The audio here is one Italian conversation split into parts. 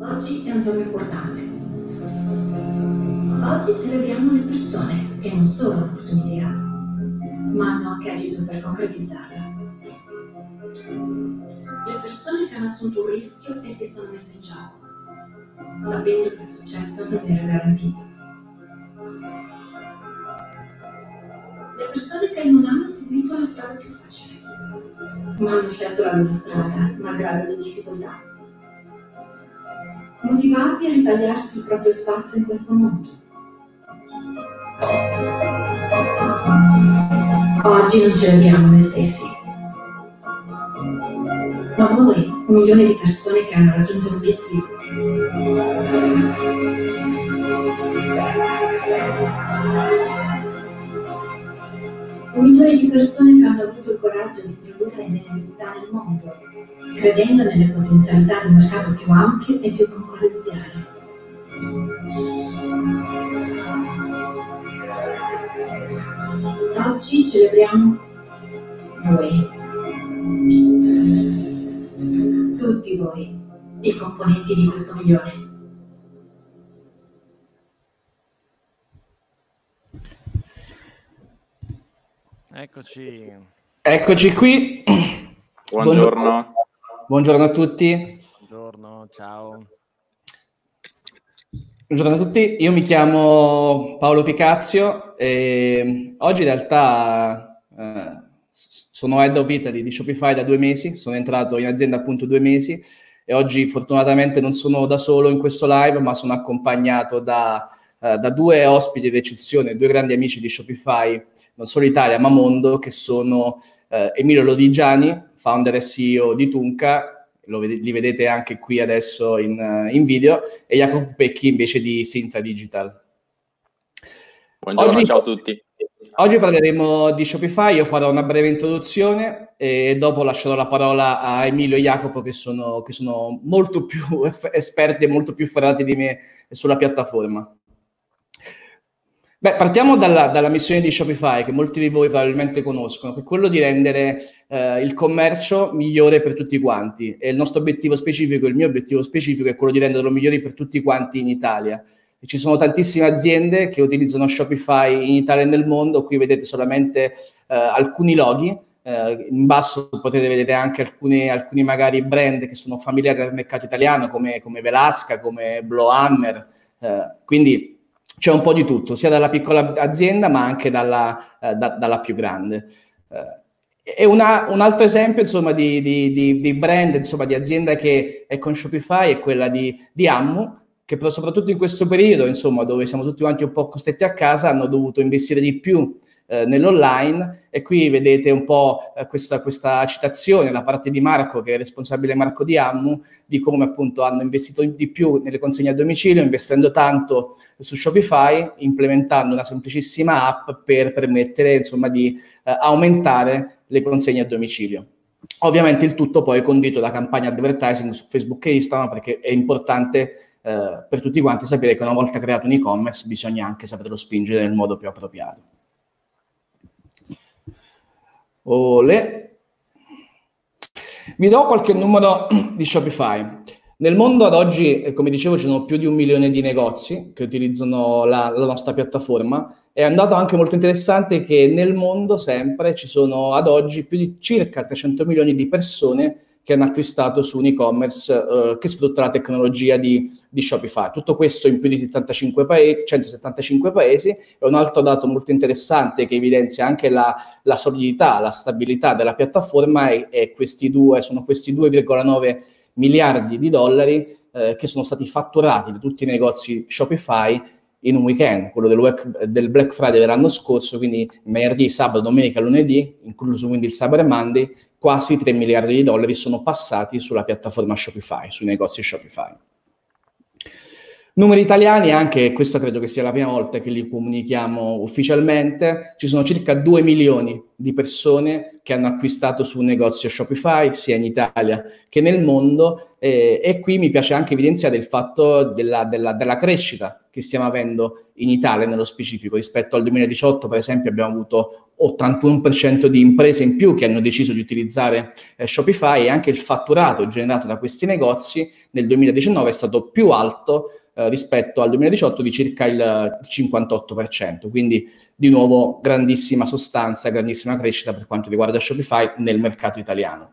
Oggi è un giorno importante. Oggi celebriamo le persone che non solo hanno avuto un'idea, ma hanno anche agito per concretizzarla. Le persone che hanno assunto un rischio e si sono messe in gioco, sapendo che il successo non era garantito. Le persone che non hanno seguito la strada più facile, ma hanno scelto la loro strada, malgrado le difficoltà motivati a ritagliarsi il proprio spazio in questo mondo. Oggi non celebriamo noi stessi, ma voi, un milione di persone che hanno raggiunto l'obiettivo. Un milione di persone che hanno avuto il coraggio di cultura e nell'unità nel mondo, credendo nelle potenzialità di un mercato più ampio e più concorrenziale. Oggi celebriamo voi, tutti voi, i componenti di questo milione. Eccoci. Eccoci qui. Buongiorno. Buongiorno. Buongiorno a tutti. Buongiorno, ciao. Buongiorno a tutti, io mi chiamo Paolo Picazio e oggi in realtà eh, sono head of Italy di Shopify da due mesi, sono entrato in azienda appunto due mesi e oggi fortunatamente non sono da solo in questo live ma sono accompagnato da eh, da due ospiti d'eccezione, due grandi amici di Shopify, non solo Italia ma mondo, che sono eh, Emilio Lodigiani, founder e CEO di Tunca, vede- li vedete anche qui adesso in, eh, in video, e Jacopo Pecchi invece di Sinta Digital. Buongiorno, Oggi... ciao a tutti. Oggi parleremo di Shopify, io farò una breve introduzione e dopo lascerò la parola a Emilio e Jacopo che sono, che sono molto più esperti e molto più ferrati di me sulla piattaforma. Beh, partiamo dalla, dalla, missione di Shopify che molti di voi probabilmente conoscono, che è quello di rendere eh, il commercio migliore per tutti quanti. E il nostro obiettivo specifico, il mio obiettivo specifico, è quello di renderlo migliore per tutti quanti in Italia. E ci sono tantissime aziende che utilizzano Shopify in Italia e nel mondo. Qui vedete solamente eh, alcuni loghi. Eh, in basso potete vedere anche alcune, alcuni magari brand che sono familiari al mercato italiano, come, come Velasca, come Blowhammer. Eh, quindi c'è un po' di tutto, sia dalla piccola azienda ma anche dalla, eh, da, dalla più grande. e eh, una, un altro esempio insomma, di, di, di, di, brand, insomma, di azienda che è con Shopify è quella di, Ammu, che però soprattutto in questo periodo, insomma, dove siamo tutti quanti un po' costretti a casa, hanno dovuto investire di più eh, nell'online e qui vedete un po' eh, questa, questa, citazione da parte di Marco, che è responsabile Marco di Ammu, di come appunto hanno investito di più nelle consegne a domicilio, investendo tanto su Shopify, implementando una semplicissima app per permettere insomma di eh, aumentare le consegne a domicilio. Ovviamente il tutto poi condito da campagna advertising su Facebook e Instagram perché è importante eh, per tutti quanti sapere che una volta creato un e-commerce bisogna anche saperlo spingere nel modo più appropriato. Ole. Vi do qualche numero di Shopify. Nel mondo ad oggi, eh, come dicevo, ci sono più di un milione di negozi che utilizzano la, la nostra piattaforma. È andato anche molto interessante che nel mondo sempre ci sono ad oggi più di circa 300 milioni di persone che che hanno acquistato su un e-commerce eh, che sfrutta la tecnologia di, di, Shopify. Tutto questo in più di 75 paesi, 175 paesi e un altro dato molto interessante che evidenzia anche la, la solidità, la stabilità della piattaforma è, è questi due, sono questi 2,9 miliardi di dollari eh, che sono stati fatturati da tutti i negozi Shopify in un weekend, quello del, web, del Black Friday dell'anno scorso, quindi mercoledì, sabato, domenica, lunedì, incluso quindi il Cyber Monday, quasi 3 miliardi di dollari sono passati sulla piattaforma Shopify, sui negozi Shopify. Numeri italiani, anche questa credo che sia la prima volta che li comunichiamo ufficialmente, ci sono circa 2 milioni di persone che hanno acquistato su un negozio Shopify, sia in Italia che nel mondo, e, eh, e qui mi piace anche evidenziare il fatto della, della, della crescita che stiamo avendo in Italia nello specifico. Rispetto al 2018, per esempio, abbiamo avuto 81% di imprese in più che hanno deciso di utilizzare eh, Shopify e anche il fatturato generato da questi negozi nel 2019 è stato più alto eh, rispetto al 2018 di circa il 58%. Quindi di nuovo grandissima sostanza, grandissima crescita per quanto riguarda Shopify nel mercato italiano.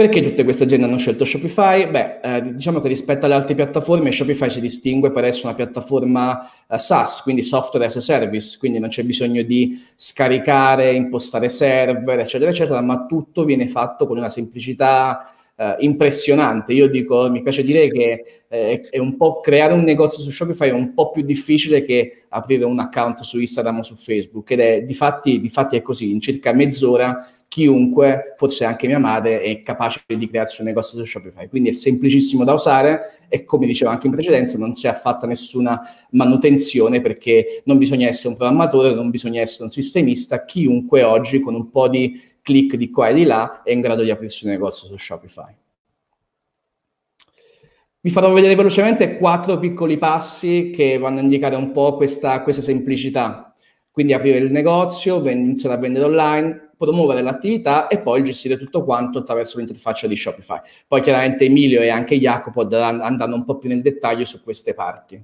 Perché tutte queste aziende hanno scelto Shopify? Beh, eh, diciamo che rispetto alle altre piattaforme Shopify si distingue per essere una piattaforma eh, SaaS, quindi software as a service, quindi non c'è bisogno di scaricare, impostare server, eccetera, eccetera, ma tutto viene fatto con una semplicità eh, impressionante. Io dico, mi piace dire che eh, è un po' creare un negozio su Shopify è un po' più difficile che aprire un account su Instagram o su Facebook, ed è di fatti, di fatti è così, in circa mezz'ora chiunque, forse anche mia madre, è capace di crearsi un negozio su Shopify. Quindi è semplicissimo da usare e come dicevo anche in precedenza non si è fatta nessuna manutenzione perché non bisogna essere un programmatore, non bisogna essere un sistemista, chiunque oggi con un po' di click di qua e di là è in grado di aprirsi un negozio su Shopify. Vi farò vedere velocemente quattro piccoli passi che vanno a indicare un po' questa, questa semplicità. Quindi aprire il negozio, iniziare a vendere online, promuovere l'attività e poi gestire tutto quanto attraverso l'interfaccia di Shopify. Poi chiaramente Emilio e anche Jacopo andranno un po' più nel dettaglio su queste parti.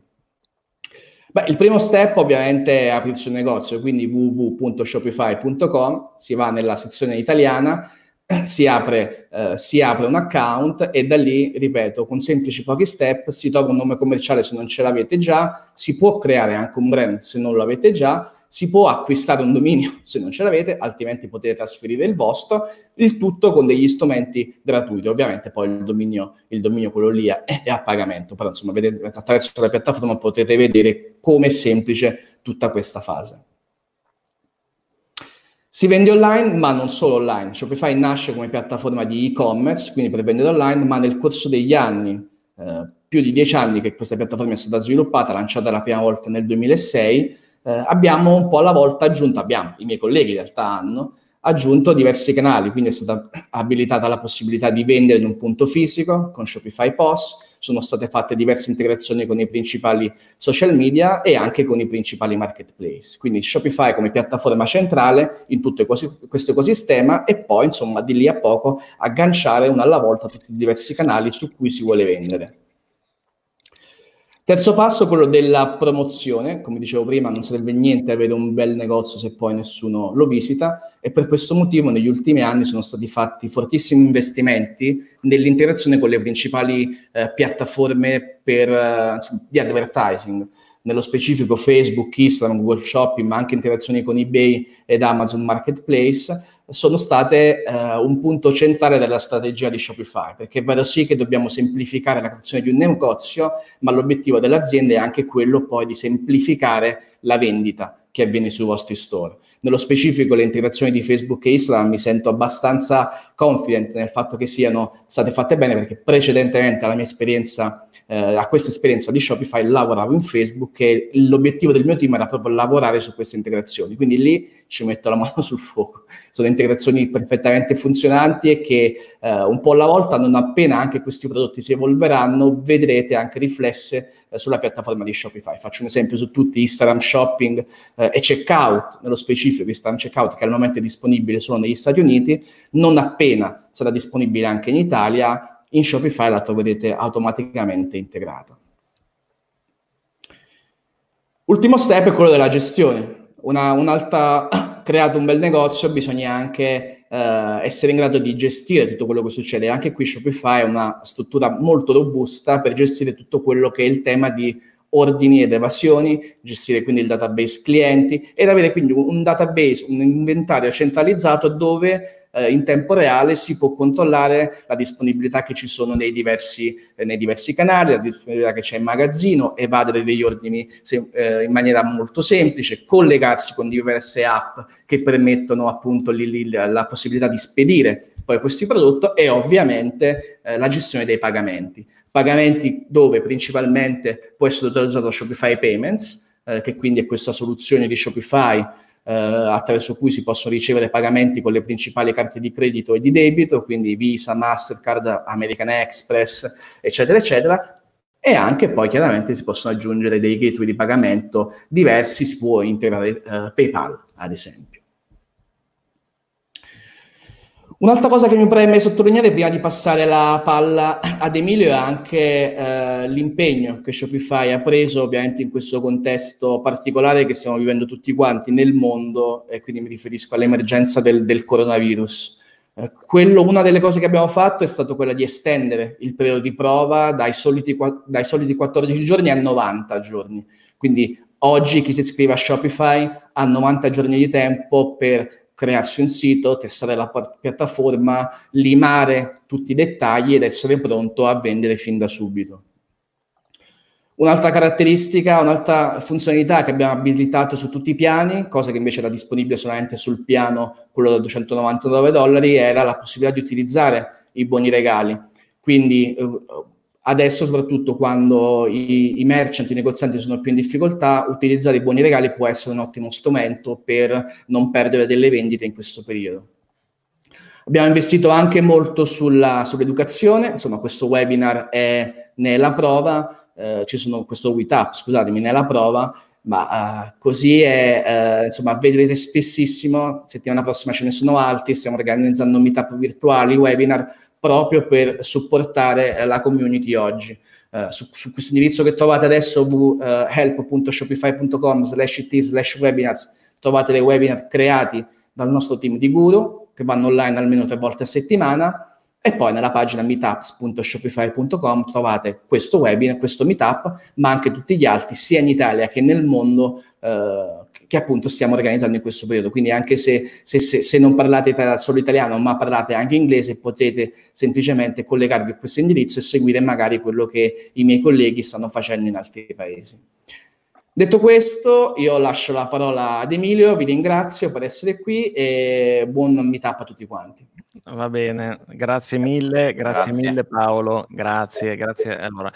Beh, il primo step ovviamente è aprirsi un negozio, quindi www.shopify.com, si va nella sezione italiana, si apre, eh, si apre, un account e da lì, ripeto, con semplici pochi step si trova un nome commerciale se non ce l'avete già, si può creare anche un brand se non lo avete già si può acquistare un dominio se non ce l'avete, altrimenti potete trasferire il vostro, il tutto con degli strumenti gratuiti. Ovviamente poi il dominio, il dominio quello lì è, è a pagamento, però insomma vedete, attraverso la piattaforma potete vedere come è semplice tutta questa fase. Si vende online, ma non solo online. Shopify nasce come piattaforma di e-commerce, quindi per vendere online, ma nel corso degli anni, eh, più di dieci anni che questa piattaforma è stata sviluppata, lanciata la prima volta nel 2006, eh, abbiamo un po' alla volta aggiunto, abbiamo, i miei colleghi in realtà hanno, aggiunto diversi canali, quindi è stata abilitata la possibilità di vendere in un punto fisico con Shopify POS, sono state fatte diverse integrazioni con i principali social media e anche con i principali marketplace. Quindi Shopify come piattaforma centrale in tutto questo ecosistema e poi insomma di lì a poco agganciare una alla volta tutti i diversi canali su cui si vuole vendere. Terzo passo, quello della promozione. Come dicevo prima, non serve niente avere un bel negozio se poi nessuno lo visita e per questo motivo negli ultimi anni sono stati fatti fortissimi investimenti nell'interazione con le principali eh, piattaforme per, eh, di advertising nello specifico Facebook, Instagram, Google Shopping, ma anche interazioni con eBay ed Amazon Marketplace, sono state eh, un punto centrale della strategia di Shopify, perché vero sì che dobbiamo semplificare la creazione di un negozio, ma l'obiettivo dell'azienda è anche quello poi di semplificare la vendita che avviene sui vostri store. Nello specifico le integrazioni di Facebook e Instagram mi sento abbastanza confident nel fatto che siano state fatte bene perché precedentemente alla mia esperienza eh, a questa esperienza di Shopify lavoravo in Facebook e l'obiettivo del mio team era proprio lavorare su queste integrazioni, quindi lì ci metto la mano sul fuoco. Sono integrazioni perfettamente funzionanti e che eh, un po' alla volta, non appena anche questi prodotti si evolveranno, vedrete anche riflesse eh, sulla piattaforma di Shopify. Faccio un esempio su tutti, Instagram Shopping eh, e Checkout, nello specifico Instagram Checkout che al momento è disponibile solo negli Stati Uniti, non appena sarà disponibile anche in Italia, in Shopify la troverete automaticamente integrata. Ultimo step è quello della gestione. Una, un'altra, creato un bel negozio, bisogna anche eh, essere in grado di gestire tutto quello che succede. Anche qui Shopify è una struttura molto robusta per gestire tutto quello che è il tema di ordini ed evasioni, gestire quindi il database clienti ed avere quindi un database, un inventario centralizzato dove eh, in tempo reale si può controllare la disponibilità che ci sono nei diversi, eh, nei diversi canali, la disponibilità che c'è in magazzino, evadere degli ordini se, eh, in maniera molto semplice, collegarsi con diverse app che permettono appunto lì, lì, la possibilità di spedire poi questi prodotti e ovviamente eh, la gestione dei pagamenti. Pagamenti dove principalmente può essere utilizzato Shopify Payments, eh, che quindi è questa soluzione di Shopify eh, attraverso cui si possono ricevere pagamenti con le principali carte di credito e di debito, quindi Visa, Mastercard, American Express, eccetera, eccetera, e anche poi chiaramente si possono aggiungere dei gateway di pagamento diversi, si può integrare eh, PayPal ad esempio. Un'altra cosa che mi preme sottolineare prima di passare la palla ad Emilio è anche eh, l'impegno che Shopify ha preso ovviamente in questo contesto particolare che stiamo vivendo tutti quanti nel mondo e quindi mi riferisco all'emergenza del, del coronavirus. Eh, quello, una delle cose che abbiamo fatto è stata quella di estendere il periodo di prova dai soliti, dai soliti 14 giorni a 90 giorni. Quindi oggi chi si iscrive a Shopify ha 90 giorni di tempo per crearsi un sito, testare la piattaforma, limare tutti i dettagli ed essere pronto a vendere fin da subito. Un'altra caratteristica, un'altra funzionalità che abbiamo abilitato su tutti i piani, cosa che invece era disponibile solamente sul piano, quello da 299 dollari, era la possibilità di utilizzare i buoni regali. Quindi eh, Adesso, soprattutto quando i, i merchant, i negozianti sono più in difficoltà, utilizzare i buoni regali può essere un ottimo strumento per non perdere delle vendite in questo periodo. Abbiamo investito anche molto sulla, sull'educazione, insomma questo webinar è, ne la prova, eh, ci sono questo WeTap, scusatemi, ne è la prova, ma uh, così è, uh, insomma, vedrete spessissimo, settimana prossima ce ne sono altri, stiamo organizzando meetup virtuali, webinar, proprio per supportare eh, la community oggi. Uh, su, su questo indirizzo che trovate adesso www.help.shopify.com slash it slash webinars trovate dei webinar creati dal nostro team di guru che vanno online almeno tre volte a settimana e poi nella pagina meetups.shopify.com trovate questo webinar, questo meetup, ma anche tutti gli altri sia in Italia che nel mondo eh, che appunto stiamo organizzando in questo periodo. Quindi anche se, se, se, se non parlate italiano, solo italiano, ma parlate anche inglese, potete semplicemente collegarvi a questo indirizzo e seguire magari quello che i miei colleghi stanno facendo in altri paesi. Detto questo, io lascio la parola ad Emilio, vi ringrazio per essere qui e buon meetup a tutti quanti. Va bene, grazie mille, grazie, grazie. mille Paolo, grazie, grazie. Allora,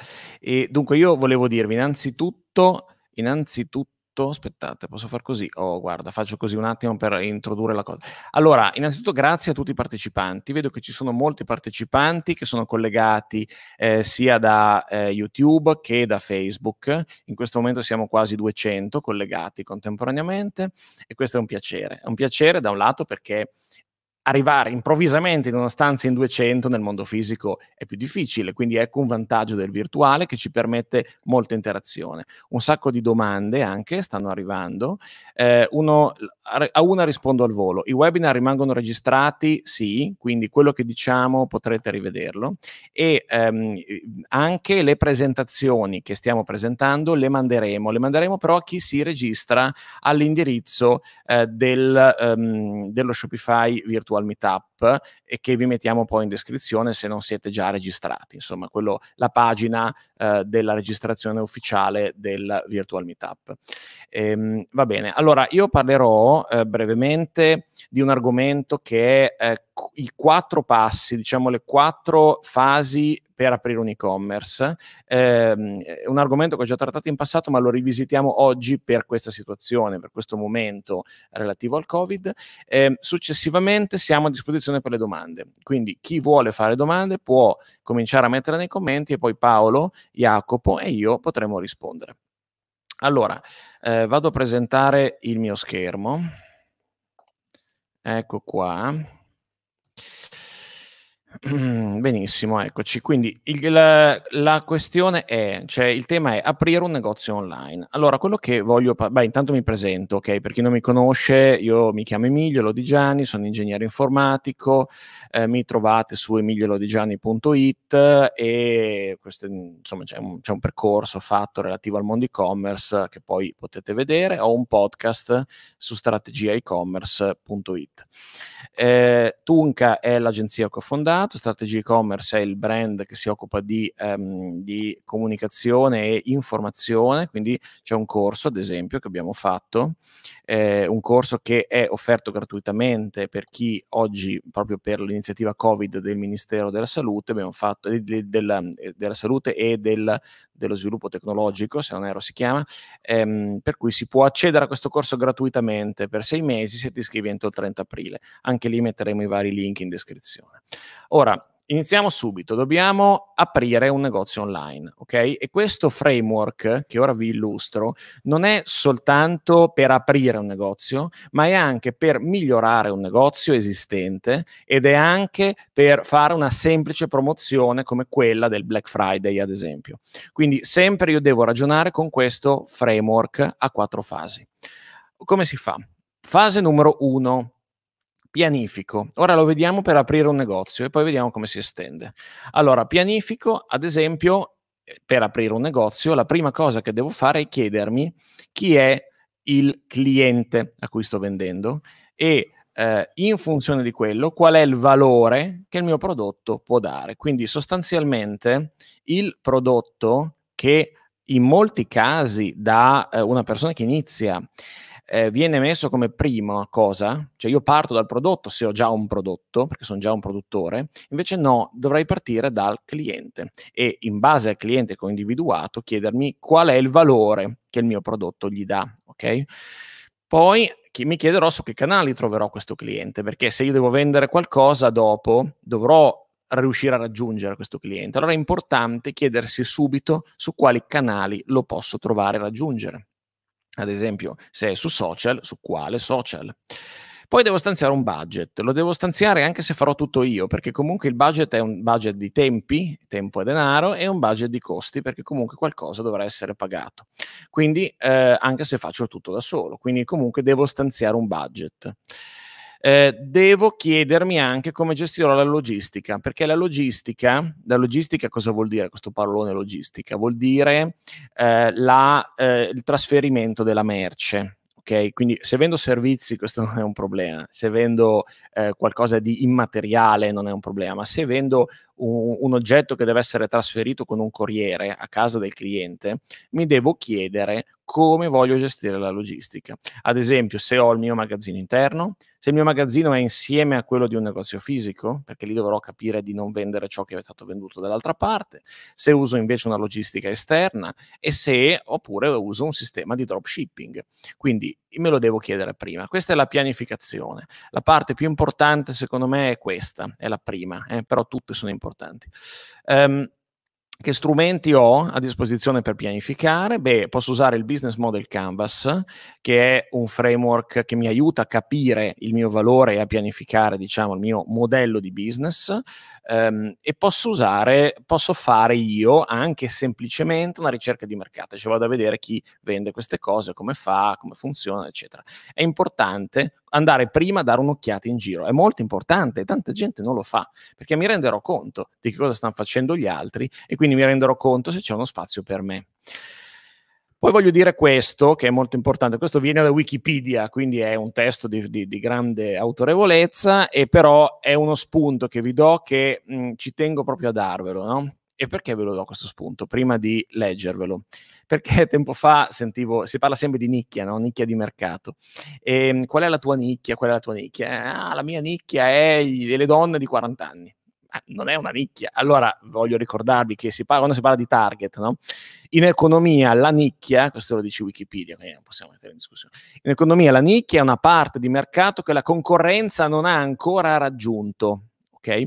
dunque io volevo dirvi innanzitutto, innanzitutto fatto? Aspettate, posso far così? Oh, guarda, faccio così un attimo per introdurre la cosa. Allora, innanzitutto grazie a tutti i partecipanti. Vedo che ci sono molti partecipanti che sono collegati eh, sia da eh, YouTube che da Facebook. In questo momento siamo quasi 200 collegati contemporaneamente e questo è un piacere. È un piacere da un lato perché arrivare improvvisamente in una stanza in 200 nel mondo fisico è più difficile, quindi ecco un vantaggio del virtuale che ci permette molta interazione. Un sacco di domande anche stanno arrivando, eh, uno, a una rispondo al volo, i webinar rimangono registrati? Sì, quindi quello che diciamo potrete rivederlo e ehm, anche le presentazioni che stiamo presentando le manderemo, le manderemo però a chi si registra all'indirizzo eh, del, ehm, dello Shopify virtuale al meetup e che vi mettiamo poi in descrizione se non siete già registrati. Insomma, quello, la pagina eh, della registrazione ufficiale del Virtual Meetup. Ehm, va bene, allora io parlerò eh, brevemente di un argomento che è eh, i quattro passi, diciamo le quattro fasi per aprire un e-commerce. Eh, un argomento che ho già trattato in passato, ma lo rivisitiamo oggi per questa situazione, per questo momento relativo al Covid. Eh, successivamente siamo a disposizione per le domande, quindi chi vuole fare domande può cominciare a metterle nei commenti e poi Paolo, Jacopo e io potremo rispondere. Allora, eh, vado a presentare il mio schermo. Ecco qua. Benissimo, eccoci. Quindi il, la, la, questione è, cioè il tema è aprire un negozio online. Allora, quello che voglio, beh, intanto mi presento, ok? Per chi non mi conosce, io mi chiamo Emilio Lodigiani, sono ingegnere informatico, eh, mi trovate su emiliolodigiani.it e questo, insomma c'è un, c'è un percorso fatto relativo al mondo e-commerce che poi potete vedere. Ho un podcast su strategiaecommerce.it. Eh, Tunca è l'agenzia che ho fondato citato, Strategy commerce è il brand che si occupa di, ehm, di comunicazione e informazione, quindi c'è un corso, ad esempio, che abbiamo fatto, eh, un corso che è offerto gratuitamente per chi oggi, proprio per l'iniziativa Covid del Ministero della Salute, abbiamo fatto, eh, de, della, eh, della, Salute e del, dello Sviluppo Tecnologico, se non ero si chiama, ehm, per cui si può accedere a questo corso gratuitamente per sei mesi se ti iscrivi entro il 30 aprile. Anche lì metteremo i vari link in descrizione. Ora, iniziamo subito, dobbiamo aprire un negozio online, ok? E questo framework che ora vi illustro non è soltanto per aprire un negozio, ma è anche per migliorare un negozio esistente ed è anche per fare una semplice promozione come quella del Black Friday, ad esempio. Quindi sempre io devo ragionare con questo framework a quattro fasi. Come si fa? Fase numero uno, pianifico. Ora lo vediamo per aprire un negozio e poi vediamo come si estende. Allora, pianifico, ad esempio, eh, per aprire un negozio, la prima cosa che devo fare è chiedermi chi è il cliente a cui sto vendendo e eh, in funzione di quello qual è il valore che il mio prodotto può dare. Quindi sostanzialmente il prodotto che in molti casi da eh, una persona che inizia eh, viene messo come prima cosa, cioè io parto dal prodotto se ho già un prodotto, perché sono già un produttore, invece no, dovrei partire dal cliente e in base al cliente che ho individuato chiedermi qual è il valore che il mio prodotto gli dà, ok? Poi mi chiederò su che canali troverò questo cliente, perché se io devo vendere qualcosa dopo dovrò riuscire a raggiungere questo cliente. Allora è importante chiedersi subito su quali canali lo posso trovare e raggiungere ad esempio se è su social, su quale social. Poi devo stanziare un budget, lo devo stanziare anche se farò tutto io, perché comunque il budget è un budget di tempi, tempo e denaro, e un budget di costi, perché comunque qualcosa dovrà essere pagato. Quindi eh, anche se faccio tutto da solo, quindi comunque devo stanziare un budget eh, devo chiedermi anche come gestirò la logistica, perché la logistica, la logistica cosa vuol dire questo parolone logistica? Vuol dire eh, la, eh, il trasferimento della merce. Okay? Quindi se vendo servizi questo non è un problema, se vendo eh, qualcosa di immateriale non è un problema, ma se vendo un, un oggetto che deve essere trasferito con un corriere a casa del cliente, mi devo chiedere come voglio gestire la logistica. Ad esempio, se ho il mio magazzino interno, se il mio magazzino è insieme a quello di un negozio fisico, perché lì dovrò capire di non vendere ciò che è stato venduto dall'altra parte, se uso invece una logistica esterna e se oppure uso un sistema di dropshipping. Quindi me lo devo chiedere prima. Questa è la pianificazione. La parte più importante secondo me è questa, è la prima, eh? però tutte sono importanti importanti. Um, che strumenti ho a disposizione per pianificare? Beh, posso usare il Business Model Canvas, che è un framework che mi aiuta a capire il mio valore e a pianificare, diciamo, il mio modello di business ehm, e posso usare, posso fare io anche semplicemente una ricerca di mercato, cioè vado a vedere chi vende queste cose, come fa, come funziona, eccetera. È importante andare prima a dare un'occhiata in giro, è molto importante, tanta gente non lo fa, perché mi renderò conto di che cosa stanno facendo gli altri e quindi mi renderò conto se c'è uno spazio per me. Poi voglio dire questo, che è molto importante, questo viene da Wikipedia, quindi è un testo di, di, di grande autorevolezza, e però è uno spunto che vi do che mh, mm, ci tengo proprio a darvelo, no? E perché ve lo do questo spunto? Prima di leggervelo. Perché tempo fa sentivo, si parla sempre di nicchia, no? Nicchia di mercato. E, ehm, qual è la tua nicchia? Qual è la tua nicchia? Ah, la mia nicchia è le donne di 40 anni. Ah, non è una nicchia. Allora voglio ricordarvi che si parla, quando si parla di target, no? in economia la nicchia, questo lo dice Wikipedia, quindi non possiamo mettere in discussione, in economia la nicchia è una parte di mercato che la concorrenza non ha ancora raggiunto, ok?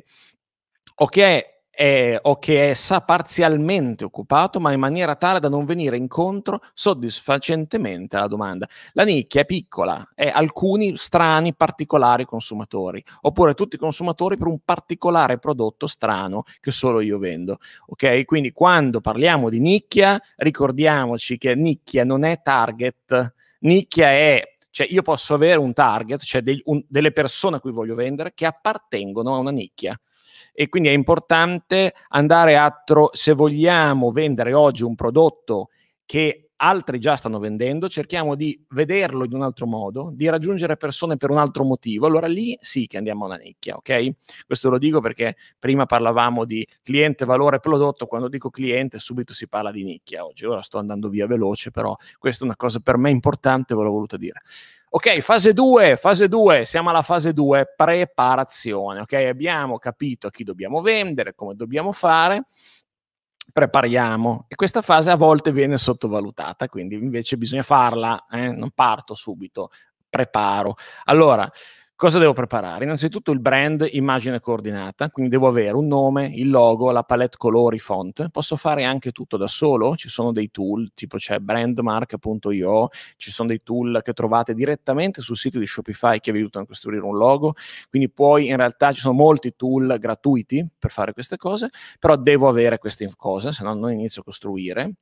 O che è è, eh, o che è essa parzialmente occupato, ma in maniera tale da non venire incontro soddisfacentemente alla domanda. La nicchia è piccola, è alcuni strani, particolari consumatori, oppure tutti i consumatori per un particolare prodotto strano che solo io vendo. Ok? Quindi quando parliamo di nicchia, ricordiamoci che nicchia non è target, nicchia è cioè io posso avere un target, cioè dei, un, delle persone a cui voglio vendere che appartengono a una nicchia e quindi è importante andare a, tro- se vogliamo vendere oggi un prodotto che altri già stanno vendendo, cerchiamo di vederlo in un altro modo, di raggiungere persone per un altro motivo, allora lì sì che andiamo alla nicchia, ok? Questo lo dico perché prima parlavamo di cliente, valore, prodotto, quando dico cliente subito si parla di nicchia oggi, ora sto andando via veloce, però questa è una cosa per me importante, ve l'ho voluta dire. Ok, fase 2, fase 2, siamo alla fase 2, preparazione. Ok, abbiamo capito a chi dobbiamo vendere, come dobbiamo fare, prepariamo e questa fase a volte viene sottovalutata, quindi invece bisogna farla, eh? non parto subito, preparo. Allora, Cosa devo preparare? Innanzitutto il brand immagine coordinata, quindi devo avere un nome, il logo, la palette colori, font. Posso fare anche tutto da solo, ci sono dei tool, tipo c'è brandmark.io, ci sono dei tool che trovate direttamente sul sito di Shopify che vi aiutano a costruire un logo, quindi poi in realtà ci sono molti tool gratuiti per fare queste cose, però devo avere queste cose, se no non inizio a costruire.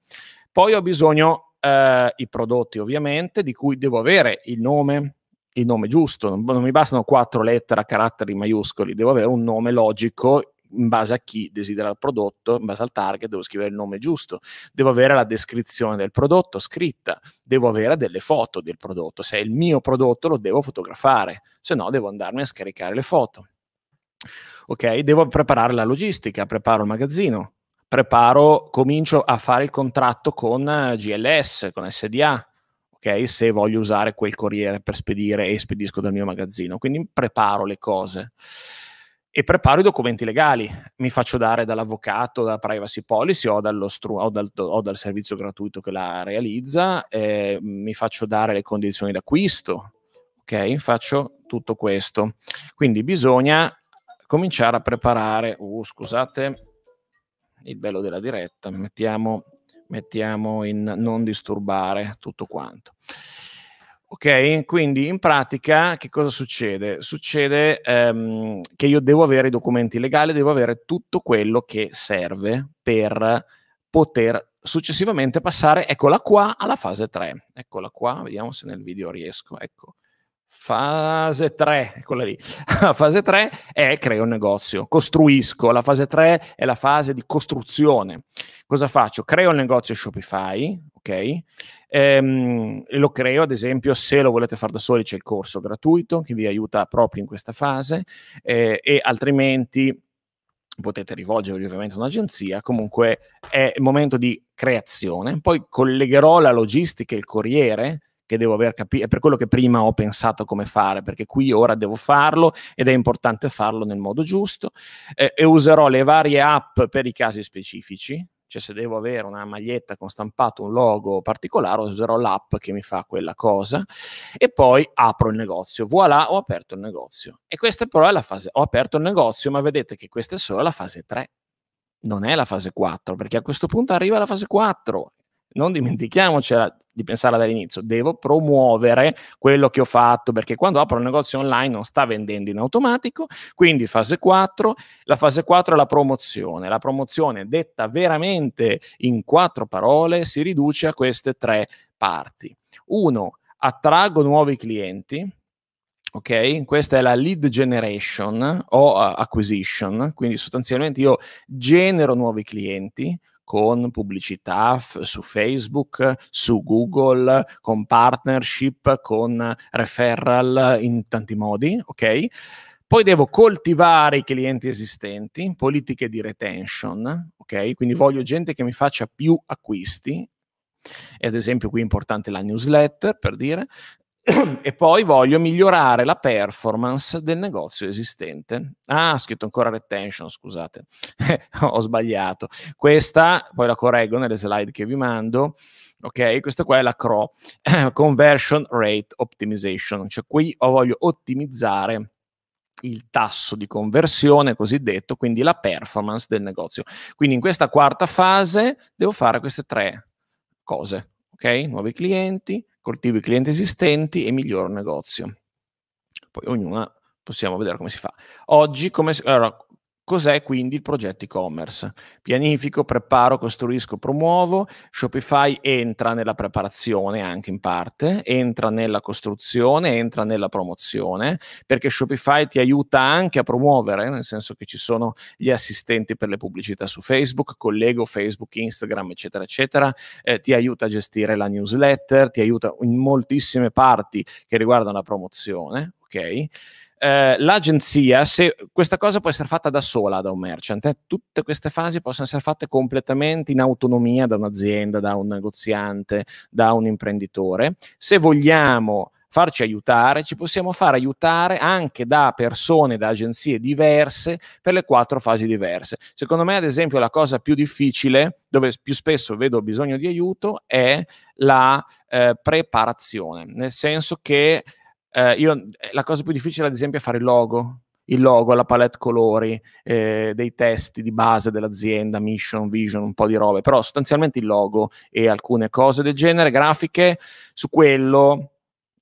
Poi ho bisogno eh, i prodotti ovviamente, di cui devo avere il nome, il nome giusto, non, non mi bastano quattro lettere a caratteri maiuscoli, devo avere un nome logico in base a chi desidera il prodotto, in base al target, devo scrivere il nome giusto, devo avere la descrizione del prodotto scritta, devo avere delle foto del prodotto, se è il mio prodotto lo devo fotografare, se no devo andarmi a scaricare le foto. Ok, devo preparare la logistica, preparo il magazzino, preparo, comincio a fare il contratto con eh, GLS, con SDA, ok? Se voglio usare quel corriere per spedire e spedisco dal mio magazzino. Quindi preparo le cose e preparo i documenti legali. Mi faccio dare dall'avvocato, dalla privacy policy o, stru- o, dal, o dal, servizio gratuito che la realizza, eh, mi faccio dare le condizioni d'acquisto, ok? Faccio tutto questo. Quindi bisogna cominciare a preparare, uh, scusate il bello della diretta, mettiamo mettiamo in non disturbare tutto quanto. Ok, quindi in pratica che cosa succede? Succede ehm, che io devo avere i documenti legali, devo avere tutto quello che serve per poter successivamente passare, eccola qua, alla fase 3. Eccola qua, vediamo se nel video riesco. Ecco, Fase 3, eccola lì. La fase 3 è creo un negozio, costruisco. La fase 3 è la fase di costruzione. Cosa faccio? Creo il negozio Shopify, ok? Ehm, lo creo, ad esempio, se lo volete fare da soli c'è il corso gratuito che vi aiuta proprio in questa fase eh, e altrimenti potete rivolgervi ovviamente a un'agenzia, comunque è il momento di creazione. Poi collegherò la logistica e il corriere che devo aver capito, è per quello che prima ho pensato come fare, perché qui ora devo farlo ed è importante farlo nel modo giusto eh, e userò le varie app per i casi specifici, cioè se devo avere una maglietta con stampato un logo particolare userò l'app che mi fa quella cosa e poi apro il negozio, voilà ho aperto il negozio e questa però è la fase, ho aperto il negozio ma vedete che questa è solo la fase 3 non è la fase 4, perché a questo punto arriva la fase 4 non dimentichiamocela di pensarla dall'inizio, devo promuovere quello che ho fatto, perché quando apro un negozio online non sta vendendo in automatico, quindi fase 4, la fase 4 è la promozione, la promozione detta veramente in quattro parole si riduce a queste tre parti. Uno, attraggo nuovi clienti, ok? Questa è la lead generation o eh, acquisition, quindi sostanzialmente io genero nuovi clienti, con pubblicità f- su Facebook, su Google, con partnership, con referral in tanti modi, ok? Poi devo coltivare i clienti esistenti, politiche di retention, ok? Quindi voglio gente che mi faccia più acquisti, e ad esempio qui è importante la newsletter, per dire, e poi voglio migliorare la performance del negozio esistente. Ah, ho scritto ancora retention, scusate, ho sbagliato. Questa, poi la correggo nelle slide che vi mando, ok? Questa qua è la CRO, Conversion Rate Optimization, cioè qui ho voglio ottimizzare il tasso di conversione cosiddetto, quindi la performance del negozio. Quindi in questa quarta fase devo fare queste tre cose ok? Nuovi clienti, coltivo i clienti esistenti e miglioro il negozio. Poi ognuna possiamo vedere come si fa. Oggi, come, allora, Cos'è quindi il progetto e-commerce? Pianifico, preparo, costruisco, promuovo. Shopify entra nella preparazione anche in parte, entra nella costruzione, entra nella promozione, perché Shopify ti aiuta anche a promuovere, nel senso che ci sono gli assistenti per le pubblicità su Facebook, collego Facebook, Instagram, eccetera, eccetera. Eh, ti aiuta a gestire la newsletter, ti aiuta in moltissime parti che riguardano la promozione, ok? Eh, l'agenzia, se questa cosa può essere fatta da sola da un merchant, eh, tutte queste fasi possono essere fatte completamente in autonomia da un'azienda, da un negoziante, da un imprenditore. Se vogliamo farci aiutare, ci possiamo far aiutare anche da persone, da agenzie diverse per le quattro fasi diverse. Secondo me, ad esempio, la cosa più difficile, dove più spesso vedo bisogno di aiuto, è la eh, preparazione, nel senso che eh, io, eh, la cosa più difficile, ad esempio, è fare il logo, il logo, la palette colori, eh, dei testi di base dell'azienda, mission, vision, un po' di robe, però sostanzialmente il logo e alcune cose del genere, grafiche, su quello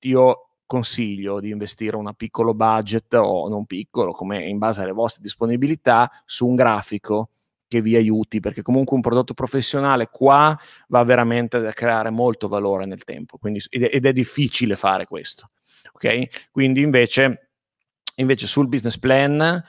io consiglio di investire un piccolo budget o non piccolo, come in base alle vostre disponibilità, su un grafico che vi aiuti, perché comunque un prodotto professionale qua va veramente a creare molto valore nel tempo, quindi, ed, è, ed è difficile fare questo. Okay? Quindi invece, invece sul business plan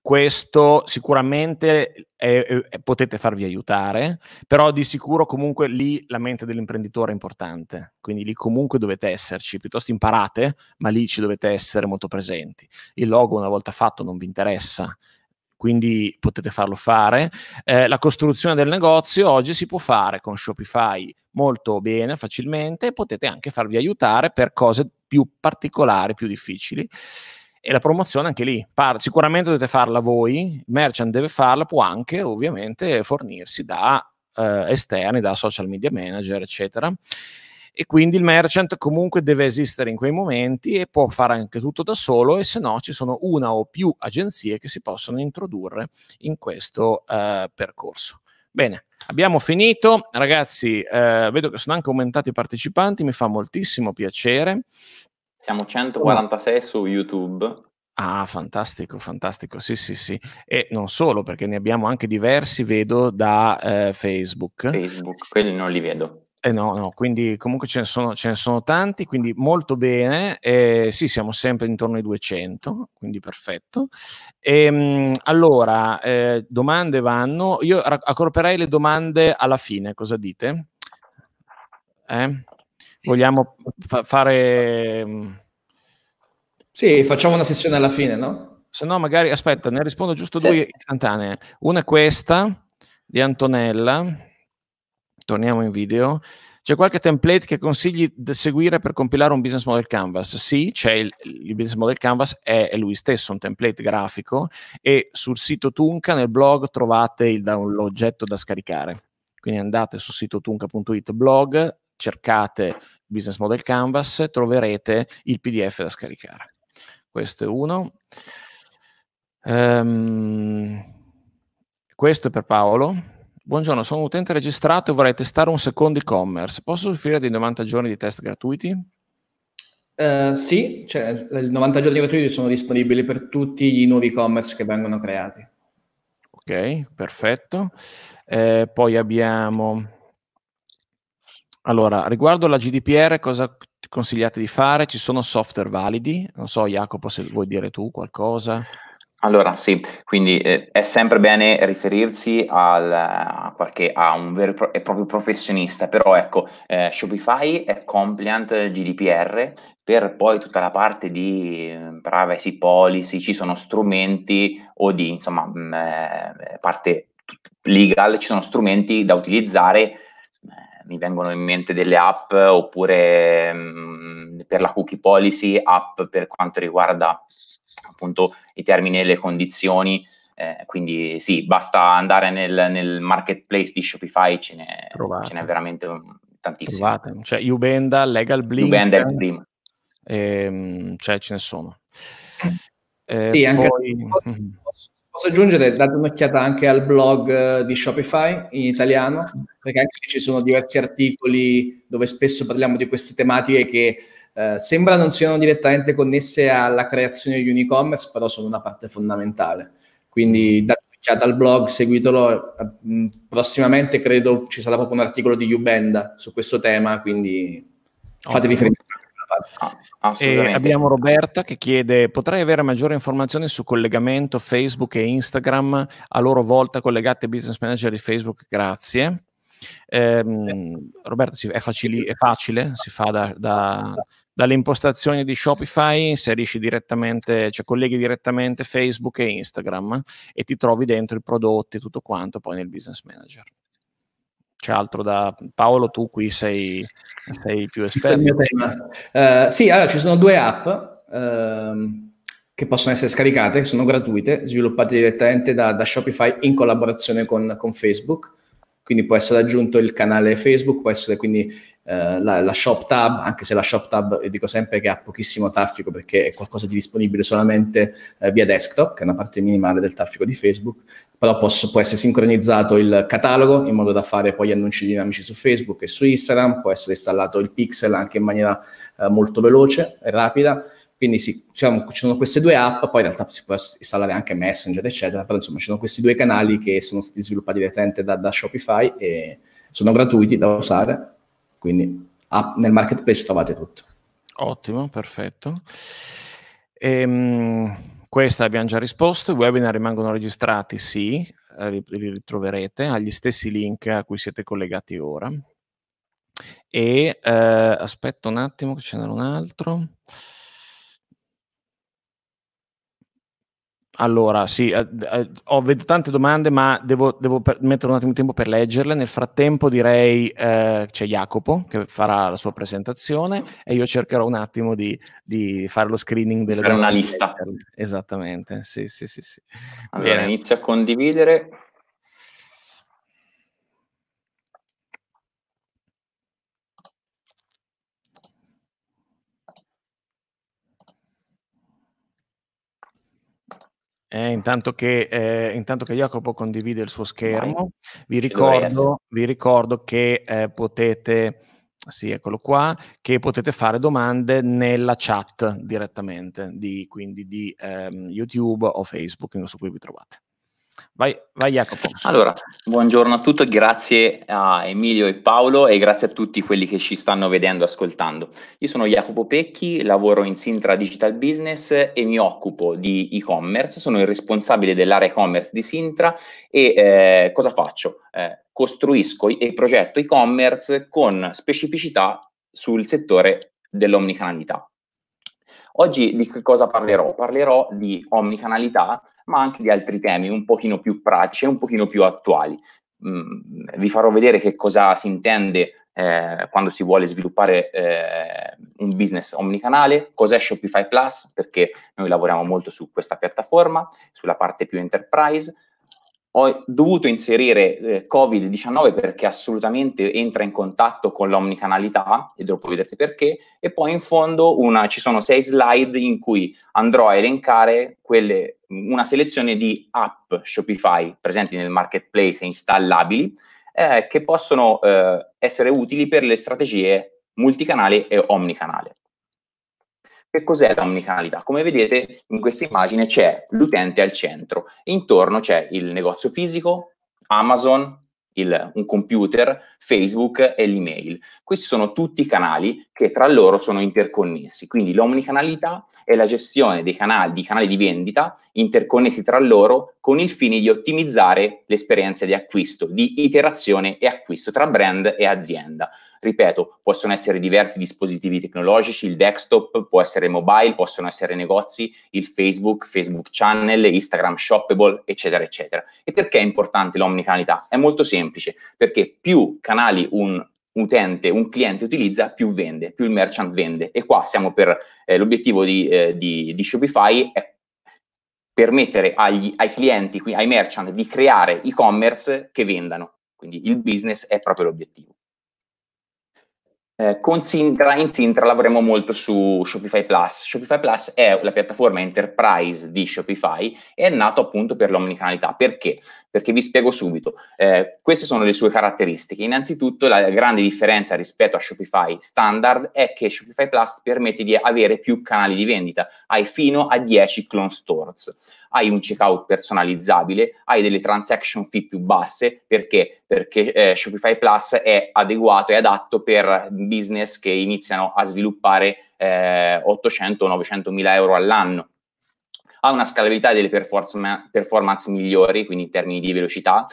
questo sicuramente è, eh, è, eh, potete farvi aiutare, però di sicuro comunque lì la mente dell'imprenditore è importante, quindi lì comunque dovete esserci, piuttosto imparate, ma lì ci dovete essere molto presenti. Il logo una volta fatto non vi interessa, quindi potete farlo fare. Eh, la costruzione del negozio oggi si può fare con Shopify molto bene, facilmente, potete anche farvi aiutare per cose più particolari, più difficili. E la promozione anche lì, par- sicuramente dovete farla voi, il merchant deve farla, può anche ovviamente fornirsi da eh, esterni, da social media manager, eccetera e quindi il merchant comunque deve esistere in quei momenti e può fare anche tutto da solo e se no ci sono una o più agenzie che si possono introdurre in questo eh, percorso. Bene, abbiamo finito. Ragazzi, eh, vedo che sono anche aumentati i partecipanti, mi fa moltissimo piacere. Siamo 146 oh. su YouTube. Ah, fantastico, fantastico, sì, sì, sì. E non solo, perché ne abbiamo anche diversi, vedo, da eh, Facebook. Facebook, quelli non li vedo. Eh no, no, quindi comunque ce ne sono, ce ne sono tanti, quindi molto bene. Eh, sì, siamo sempre intorno ai 200, quindi perfetto. E, ehm, allora, eh, domande vanno. Io accorperei le domande alla fine, cosa dite? Eh? Vogliamo fa fare... Mm, sì, facciamo una sessione alla fine, no? Se no, magari, aspetta, ne rispondo giusto sì. due istantanee. Una è questa di Antonella torniamo in video. C'è qualche template che consigli di seguire per compilare un business model canvas? Sì, c'è il, il business model canvas, è, è, lui stesso un template grafico e sul sito Tunca nel blog trovate il, l'oggetto da scaricare. Quindi andate sul sito tunca.it blog, cercate business model canvas, troverete il PDF da scaricare. Questo è uno. Um, questo è per Paolo. Buongiorno, sono un utente registrato e vorrei testare un secondo e-commerce. Posso offrire dei 90 giorni di test gratuiti? Uh, sì, cioè, i 90 giorni gratuiti sono disponibili per tutti i nuovi e-commerce che vengono creati. Ok, perfetto. Eh, poi abbiamo... Allora, riguardo alla GDPR, cosa consigliate di fare? Ci sono software validi? Non so, Jacopo, se vuoi dire tu qualcosa. Allora, sì, quindi eh, è sempre bene riferirsi al, a, qualche, a un vero e, proprio professionista, però ecco, eh, Shopify è compliant GDPR, per poi tutta la parte di mm, privacy policy ci sono strumenti o di insomma mh, mm, eh, parte legal, ci sono strumenti da utilizzare eh, mi vengono in mente delle app oppure mh, mm, per la cookie policy, app per quanto riguarda appunto i termini e le condizioni. Eh, quindi sì, basta andare nel, nel marketplace di Shopify, ce n'è, ce n'è veramente mm, tantissime. Cioè, Ubenda, Legal Blink. Ubenda è il primo. Ehm, cioè, ce ne sono. Eh, sì, anche posso, mhm. posso, aggiungere, date un'occhiata anche al blog eh, di Shopify in italiano, perché anche lì ci sono diversi articoli dove spesso parliamo di queste tematiche che eh, sembra non siano direttamente connesse alla creazione di un e-commerce, però sono una parte fondamentale. Quindi mm. date un'occhiata al blog, seguitelo. Eh, mm, prossimamente credo ci sarà proprio un articolo di Ubenda su questo tema, quindi fate riferimento. Ah, ah, e abbiamo Roberta che chiede: potrei avere maggiori informazioni su collegamento Facebook e Instagram a loro volta collegate business manager di Facebook? Grazie. Ehm, Roberto, è, facili, è, facile, si fa da, da, dalle impostazioni di Shopify, inserisci direttamente, cioè colleghi direttamente Facebook e Instagram e ti trovi dentro i prodotti e tutto quanto poi nel business manager. C'è altro da Paolo, tu qui sei, sei più esperto. Uh, sì, allora ci sono due app. Uh, che possono essere scaricate, che sono gratuite, sviluppate direttamente da, da Shopify in collaborazione con, con Facebook quindi può essere aggiunto il canale Facebook, può essere quindi eh, la, la, shop tab, anche se la shop tab eh, dico sempre che ha pochissimo traffico perché è qualcosa di disponibile solamente eh, via desktop, che è una parte minimale del traffico di Facebook, però posso, può essere sincronizzato il catalogo in modo da fare poi annunci dinamici su Facebook e su Instagram, può essere installato il pixel anche in maniera eh, molto veloce e rapida, quindi sì, diciamo, ci sono queste due app, poi in realtà si può installare anche Messenger, eccetera, però insomma ci sono questi due canali che sono stati sviluppati direttamente da, da Shopify e sono gratuiti da usare, quindi app, nel marketplace trovate tutto. Ottimo, perfetto. Ehm, questa abbiamo già risposto, i webinar rimangono registrati, sì, eh, li ritroverete agli stessi link a cui siete collegati ora. E eh, aspetto un attimo che ce n'è un altro. Allora, sì, eh, eh, ho vedo tante domande, ma devo, devo mettere un attimo di tempo per leggerle. Nel frattempo direi eh, c'è Jacopo che farà la sua presentazione e io cercherò un attimo di, di fare lo screening delle fare domande. Fare una lista. Esattamente, sì, sì, sì. sì. Allora, Bene. inizio a condividere. Eh, intanto, che, eh, intanto, che, Jacopo condivide il suo schermo, vi ricordo, vi ricordo che eh, potete sì, eccolo qua, che potete fare domande nella chat direttamente, di, quindi di ehm, YouTube o Facebook, su cui vi trovate. Vai, vai Jacopo. Allora, buongiorno a tutti, grazie a Emilio e Paolo e grazie a tutti quelli che ci stanno vedendo e ascoltando. Io sono Jacopo Pecchi, lavoro in Sintra Digital Business e mi occupo di e-commerce, sono il responsabile dell'area e-commerce di Sintra e eh, cosa faccio? Eh, costruisco e progetto e-commerce con specificità sul settore dell'omnicanalità. Oggi di che cosa parlerò? Parlerò di omnicanalità, ma anche di altri temi un pochino più pratici e un pochino più attuali. Mm, vi farò vedere che cosa si intende eh, quando si vuole sviluppare eh, un business omnicanale, cos'è Shopify Plus, perché noi lavoriamo molto su questa piattaforma, sulla parte più enterprise, ho dovuto inserire eh, Covid-19 perché assolutamente entra in contatto con l'omnicanalità, e dopo vedrete perché, e poi in fondo una, ci sono sei slide in cui andrò a elencare quelle, una selezione di app Shopify presenti nel marketplace e installabili eh, che possono eh, essere utili per le strategie multicanale e omnicanale. Che cos'è l'omnicanalità? Come vedete in questa immagine c'è l'utente al centro, intorno c'è il negozio fisico, Amazon, il, un computer, Facebook e l'email. Questi sono tutti i canali che tra loro sono interconnessi. Quindi l'omnicanalità è la gestione dei canali di, canali di vendita interconnessi tra loro con il fine di ottimizzare l'esperienza di acquisto, di iterazione e acquisto tra brand e azienda. Ripeto, possono essere diversi dispositivi tecnologici, il desktop, può essere mobile, possono essere negozi, il Facebook, Facebook Channel, Instagram Shoppable, eccetera, eccetera. E perché è importante l'omnicanalità? È molto semplice, perché più canali un utente, un cliente utilizza, più vende, più il merchant vende. E qua siamo per eh, l'obiettivo di, eh, di, di, Shopify è permettere agli, ai clienti, ai merchant, di creare e-commerce che vendano. Quindi il business è proprio l'obiettivo. Eh, con Sintra, in Sintra lavoriamo molto su Shopify Plus. Shopify Plus è la piattaforma enterprise di Shopify e è nato appunto per l'omnicanalità. Perché? Perché vi spiego subito. Eh, queste sono le sue caratteristiche. Innanzitutto la grande differenza rispetto a Shopify standard è che Shopify Plus permette di avere più canali di vendita. Hai fino a 10 clone stores hai un checkout personalizzabile, hai delle transaction fee più basse, perché? Perché eh, Shopify Plus è adeguato e adatto per business che iniziano a sviluppare eh, 800-900 mila euro all'anno ha una scalabilità e delle performance migliori, quindi in termini di velocità,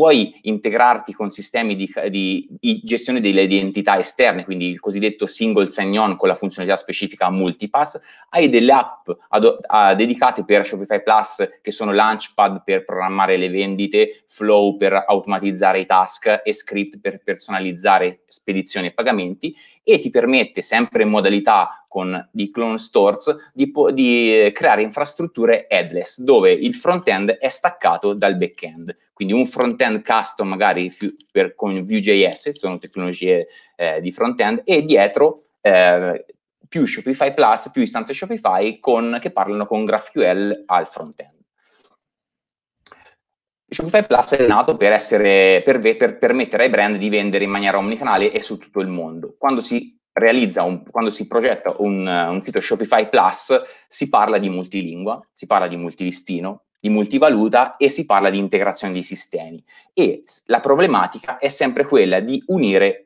puoi integrarti con sistemi di, di, di gestione delle identità esterne, quindi il cosiddetto single sign-on con la funzionalità specifica multipass, hai delle app ad, a, ah, dedicate per Shopify Plus che sono Launchpad per programmare le vendite, Flow per automatizzare i task e Script per personalizzare spedizioni e pagamenti e ti permette sempre in modalità con di clone stores di, di eh, creare infrastrutture headless dove il front-end è staccato dal back-end. Quindi un front-end front-end custom magari per, con Vue.js, sono tecnologie eh, di front-end, e dietro eh, più Shopify Plus, più istanze Shopify con, che parlano con GraphQL al front-end. Shopify Plus è nato per, essere, per, per, permettere ai brand di vendere in maniera omnicanale e su tutto il mondo. Quando si realizza, un, quando si progetta un, un sito Shopify Plus, si parla di multilingua, si parla di multilistino, di multivaluta e si parla di integrazione di sistemi. E la problematica è sempre quella di unire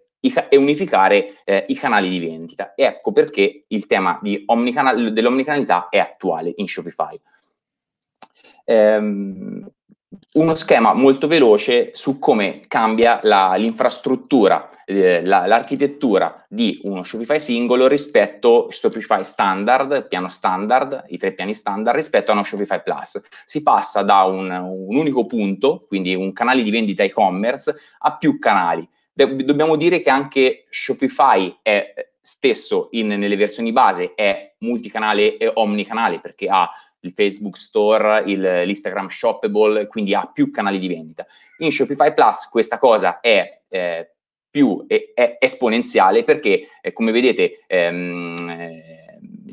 e unificare eh, i canali di vendita. E ecco perché il tema omnicanal- dell'omnicanalità è attuale in Shopify. Ehm, uno schema molto veloce su come cambia la, l'infrastruttura, eh, la, l'architettura di uno Shopify singolo rispetto a Shopify standard, piano standard, i tre piani standard, rispetto a uno Shopify Plus. Si passa da un, un unico punto, quindi un canale di vendita e-commerce, a più canali. De- dobbiamo dire che anche Shopify è stesso in, nelle versioni base è multicanale e omnicanale perché ha il Facebook Store, il, l'Instagram Shoppable, quindi ha più canali di vendita. In Shopify Plus questa cosa è eh, più è, è esponenziale perché, eh, come vedete, ehm, eh,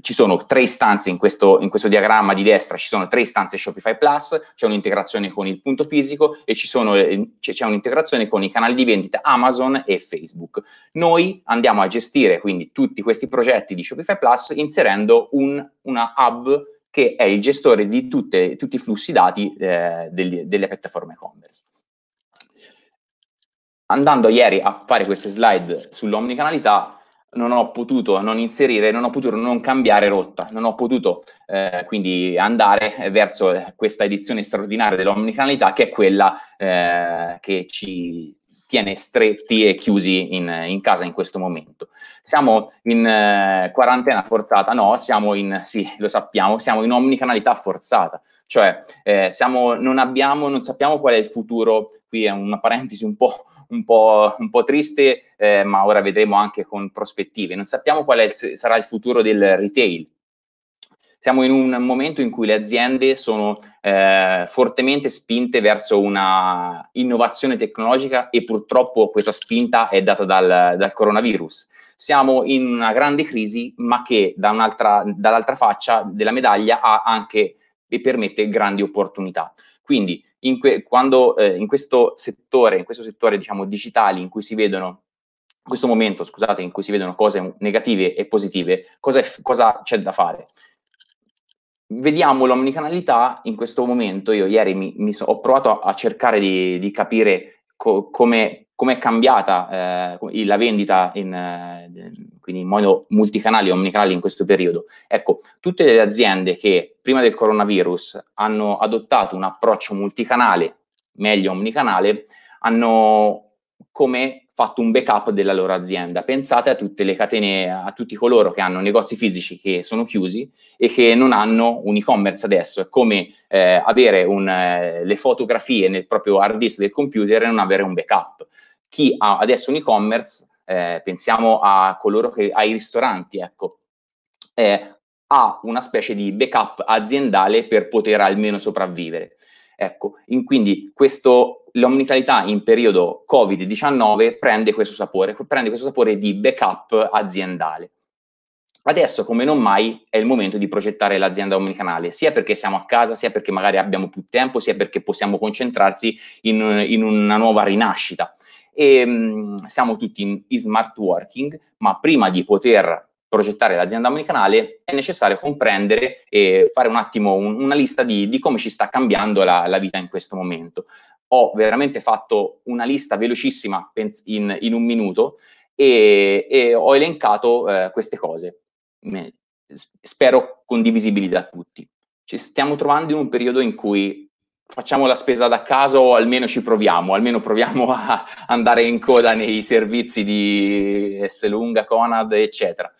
ci sono tre istanze in questo, in questo, diagramma di destra, ci sono tre istanze Shopify Plus, c'è un'integrazione con il punto fisico e sono, eh, c'è un'integrazione con i canali di vendita Amazon e Facebook. Noi andiamo a gestire quindi tutti questi progetti di Shopify Plus inserendo un, una hub che è il gestore di tutte, tutti i flussi dati eh, degli, delle piattaforme e-commerce. Andando ieri a fare queste slide sull'omnicanalità, non ho potuto non inserire, non ho potuto non cambiare rotta, non ho potuto eh, quindi andare verso questa edizione straordinaria dell'omnicanalità che è quella eh, che ci tiene stretti e chiusi in, in casa in questo momento. Siamo in eh, quarantena forzata? No, siamo in, sì, lo sappiamo, siamo in omnicanalità forzata, cioè eh, siamo, non, abbiamo, non sappiamo qual è il futuro, qui è una parentesi un po', un po', un po triste, eh, ma ora vedremo anche con prospettive, non sappiamo qual il, sarà il futuro del retail, siamo in un momento in cui le aziende sono eh, fortemente spinte verso una innovazione tecnologica e purtroppo questa spinta è data dal, dal coronavirus. Siamo in una grande crisi, ma che da dall'altra faccia della medaglia ha anche e permette grandi opportunità. Quindi in, que, quando, eh, in questo settore, in questo settore diciamo digitale in cui si vedono in questo momento, scusate, in cui si vedono cose negative e positive, cosa, cosa c'è da fare? vediamo l'omnicanalità in questo momento. Io ieri mi, mi so, ho provato a, a cercare di, di capire co- come è cambiata eh, la vendita in, eh, quindi in modo multicanale e omnicanale in questo periodo. Ecco, tutte le aziende che prima del coronavirus hanno adottato un approccio multicanale, meglio omnicanale, hanno come fatto un backup della loro azienda. Pensate a tutte le catene, a tutti coloro che hanno negozi fisici che sono chiusi e che non hanno un e-commerce adesso. È come eh, avere un, eh, le fotografie nel proprio hard disk del computer e non avere un backup. Chi ha adesso un e-commerce, eh, pensiamo a coloro che ai ristoranti, ecco, eh, ha una specie di backup aziendale per poter almeno sopravvivere. Ecco, quindi questo, l'omnicalità in periodo Covid-19 prende questo sapore, prende questo sapore di backup aziendale. Adesso, come non mai, è il momento di progettare l'azienda omnicanale, sia perché siamo a casa, sia perché magari abbiamo più tempo, sia perché possiamo concentrarsi in, in una nuova rinascita. E, ehm, mh, siamo tutti in smart working, ma prima di poter progettare l'azienda omnicanale è necessario comprendere e fare un attimo un, una lista di, di, come ci sta cambiando la, la, vita in questo momento. Ho veramente fatto una lista velocissima in, in un minuto e, e ho elencato eh, queste cose. Spero condivisibili da tutti. Ci stiamo trovando in un periodo in cui facciamo la spesa da caso o almeno ci proviamo, almeno proviamo a andare in coda nei servizi di S. Lunga, Conad, eccetera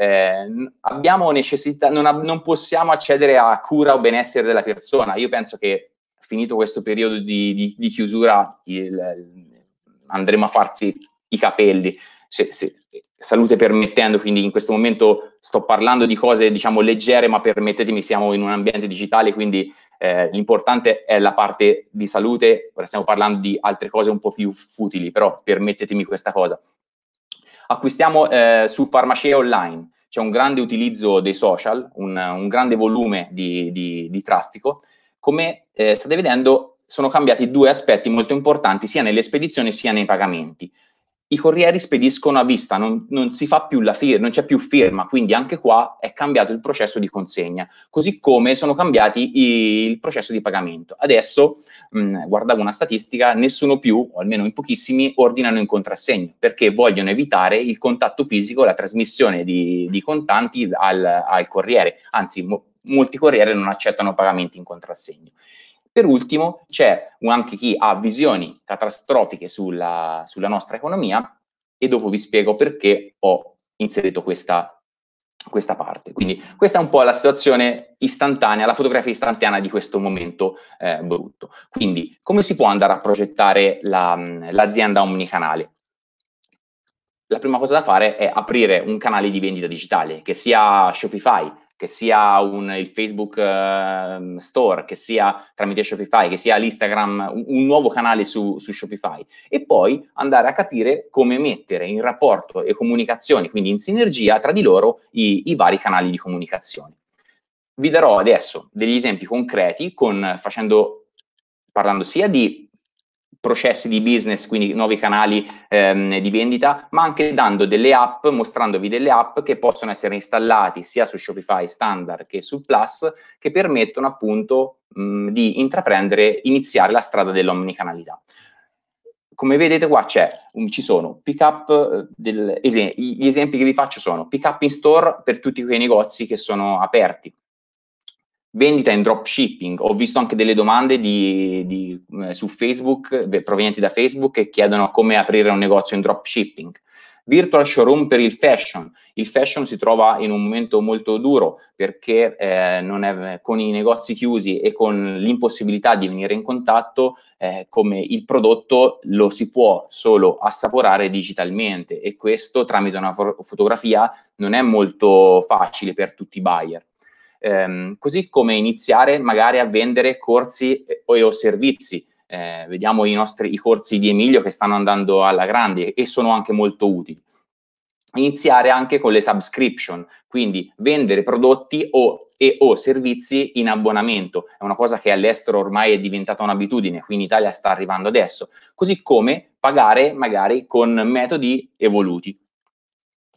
eh, abbiamo necessità, non, ab- non, possiamo accedere a cura o benessere della persona. Io penso che finito questo periodo di, di, di chiusura il, andremo a farsi i capelli. Se, se, salute permettendo, quindi in questo momento sto parlando di cose diciamo leggere, ma permettetemi, siamo in un ambiente digitale, quindi eh, l'importante è la parte di salute, ora stiamo parlando di altre cose un po' più futili, però permettetemi questa cosa. Acquistiamo eh, su farmacie online, c'è un grande utilizzo dei social, un, un grande volume di, di, di traffico. Come eh, state vedendo, sono cambiati due aspetti molto importanti sia nelle spedizioni sia nei pagamenti i corrieri spediscono a vista, non, non si fa più la firma, non c'è più firma, quindi anche qua è cambiato il processo di consegna, così come sono cambiati i, il processo di pagamento. Adesso, mh, mm, guardavo una statistica, nessuno più, o almeno in pochissimi, ordinano in contrassegno, perché vogliono evitare il contatto fisico, la trasmissione di, di contanti al, al corriere, anzi mo, molti corrieri non accettano pagamenti in contrassegno. Per ultimo, c'è anche chi ha visioni catastrofiche sulla, sulla nostra economia e dopo vi spiego perché ho inserito questa, questa parte. Quindi questa è un po' la situazione istantanea, la fotografia istantanea di questo momento eh, brutto. Quindi come si può andare a progettare la, l'azienda omnicanale? La prima cosa da fare è aprire un canale di vendita digitale, che sia Shopify, che sia un, il Facebook uh, Store, che sia tramite Shopify, che sia l'Instagram, un, un nuovo canale su, su, Shopify. E poi andare a capire come mettere in rapporto e comunicazione, quindi in sinergia tra di loro, i, i vari canali di comunicazione. Vi darò adesso degli esempi concreti con, facendo, parlando sia di processi di business, quindi nuovi canali ehm, di vendita, ma anche dando delle app, mostrandovi delle app che possono essere installati sia su Shopify standard che su Plus, che permettono appunto mh, di intraprendere, iniziare la strada dell'omnicanalità. Come vedete qua un, ci sono pick up, eh, del, es- gli esempi che vi faccio sono pick up in store per tutti quei negozi che sono aperti, vendita in dropshipping. Ho visto anche delle domande di, di, eh, su Facebook, provenienti da Facebook, che chiedono come aprire un negozio in dropshipping. Virtual showroom per il fashion. Il fashion si trova in un momento molto duro perché eh, è, eh, con i negozi chiusi e con l'impossibilità di venire in contatto, eh, come il prodotto lo si può solo assaporare digitalmente e questo tramite una fotografia non è molto facile per tutti i buyer Ehm, così come iniziare magari a vendere corsi eh, o, o servizi. Eh, vediamo i nostri i corsi di Emilio che stanno andando alla grande e sono anche molto utili. Iniziare anche con le subscription, quindi vendere prodotti o, e o servizi in abbonamento. È una cosa che all'estero ormai è diventata un'abitudine, qui in Italia sta arrivando adesso. Così come pagare magari con metodi evoluti.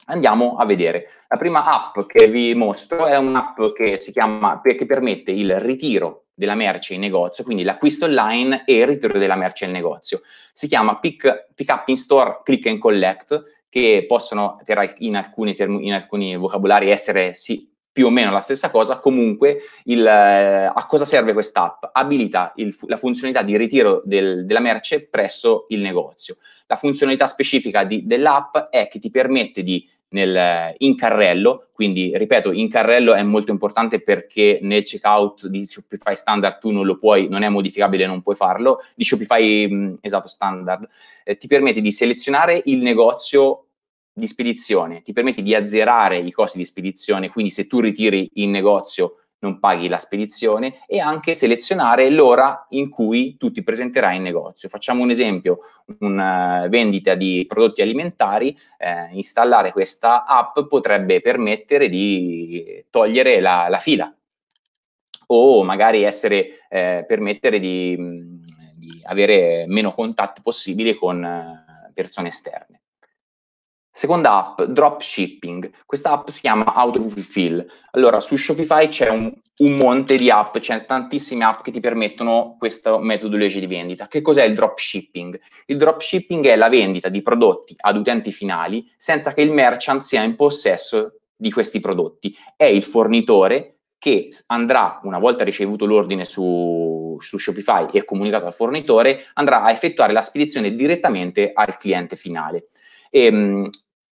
Andiamo a vedere. La prima app che vi mostro è un'app che, chiama, che permette il ritiro della merce in negozio, quindi l'acquisto online e il ritiro della merce in negozio. Si chiama Pick, pick Up in Store Click and Collect, che possono per, in, alcuni term- in alcuni vocabolari essere sì, più o meno la stessa cosa, comunque il, eh, a cosa serve questa app? Abilita il, la funzionalità di ritiro del, della merce presso il negozio. La funzionalità specifica di, dell'app è che ti permette di nel, in carrello, quindi ripeto, in carrello è molto importante perché nel checkout di Shopify standard tu non lo puoi, non è modificabile, non puoi farlo, di Shopify mh, mm, esatto standard, eh, ti permette di selezionare il negozio di spedizione, ti permette di azzerare i costi di spedizione, quindi se tu ritiri in negozio non paghi la spedizione e anche selezionare l'ora in cui tu ti presenterai in negozio. Facciamo un esempio, una eh, vendita di prodotti alimentari, eh, installare questa app potrebbe permettere di togliere la, la fila o magari essere, eh, permettere di, mm, di, avere meno contatti possibile con eh, persone esterne. Seconda app, dropshipping. Questa app si chiama Autofulfill. Allora, su Shopify c'è un, un, monte di app, c'è tantissime app che ti permettono questa metodologia di vendita. Che cos'è il dropshipping? Il dropshipping è la vendita di prodotti ad utenti finali senza che il merchant sia in possesso di questi prodotti. È il fornitore che andrà, una volta ricevuto l'ordine su, su Shopify e comunicato al fornitore, andrà a effettuare la spedizione direttamente al cliente finale. E, ehm,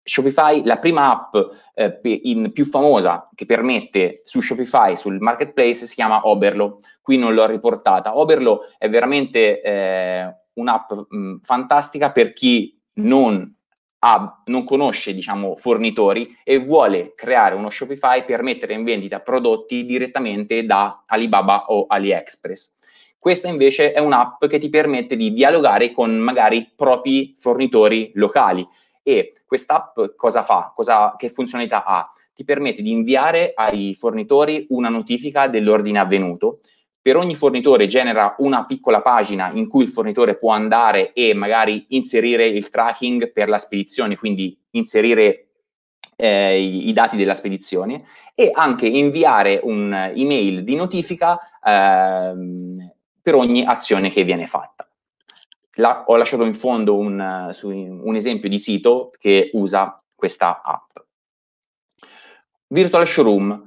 Shopify, la prima app eh, in, più famosa che permette su Shopify, sul marketplace, si chiama Oberlo. Qui non l'ho riportata. Oberlo è veramente eh, un'app mh, mm, fantastica per chi non, ha, non conosce diciamo, fornitori e vuole creare uno Shopify per mettere in vendita prodotti direttamente da Alibaba o AliExpress. Questa invece è un'app che ti permette di dialogare con magari propri fornitori locali e quest'app cosa fa? Cosa, che funzionalità ha? Ti permette di inviare ai fornitori una notifica dell'ordine avvenuto. Per ogni fornitore genera una piccola pagina in cui il fornitore può andare e magari inserire il tracking per la spedizione, quindi inserire eh, i, dati della spedizione e anche inviare un'email di notifica ehm, per ogni azione che viene fatta la, ho lasciato in fondo un, su, un esempio di sito che usa questa app. Virtual Showroom.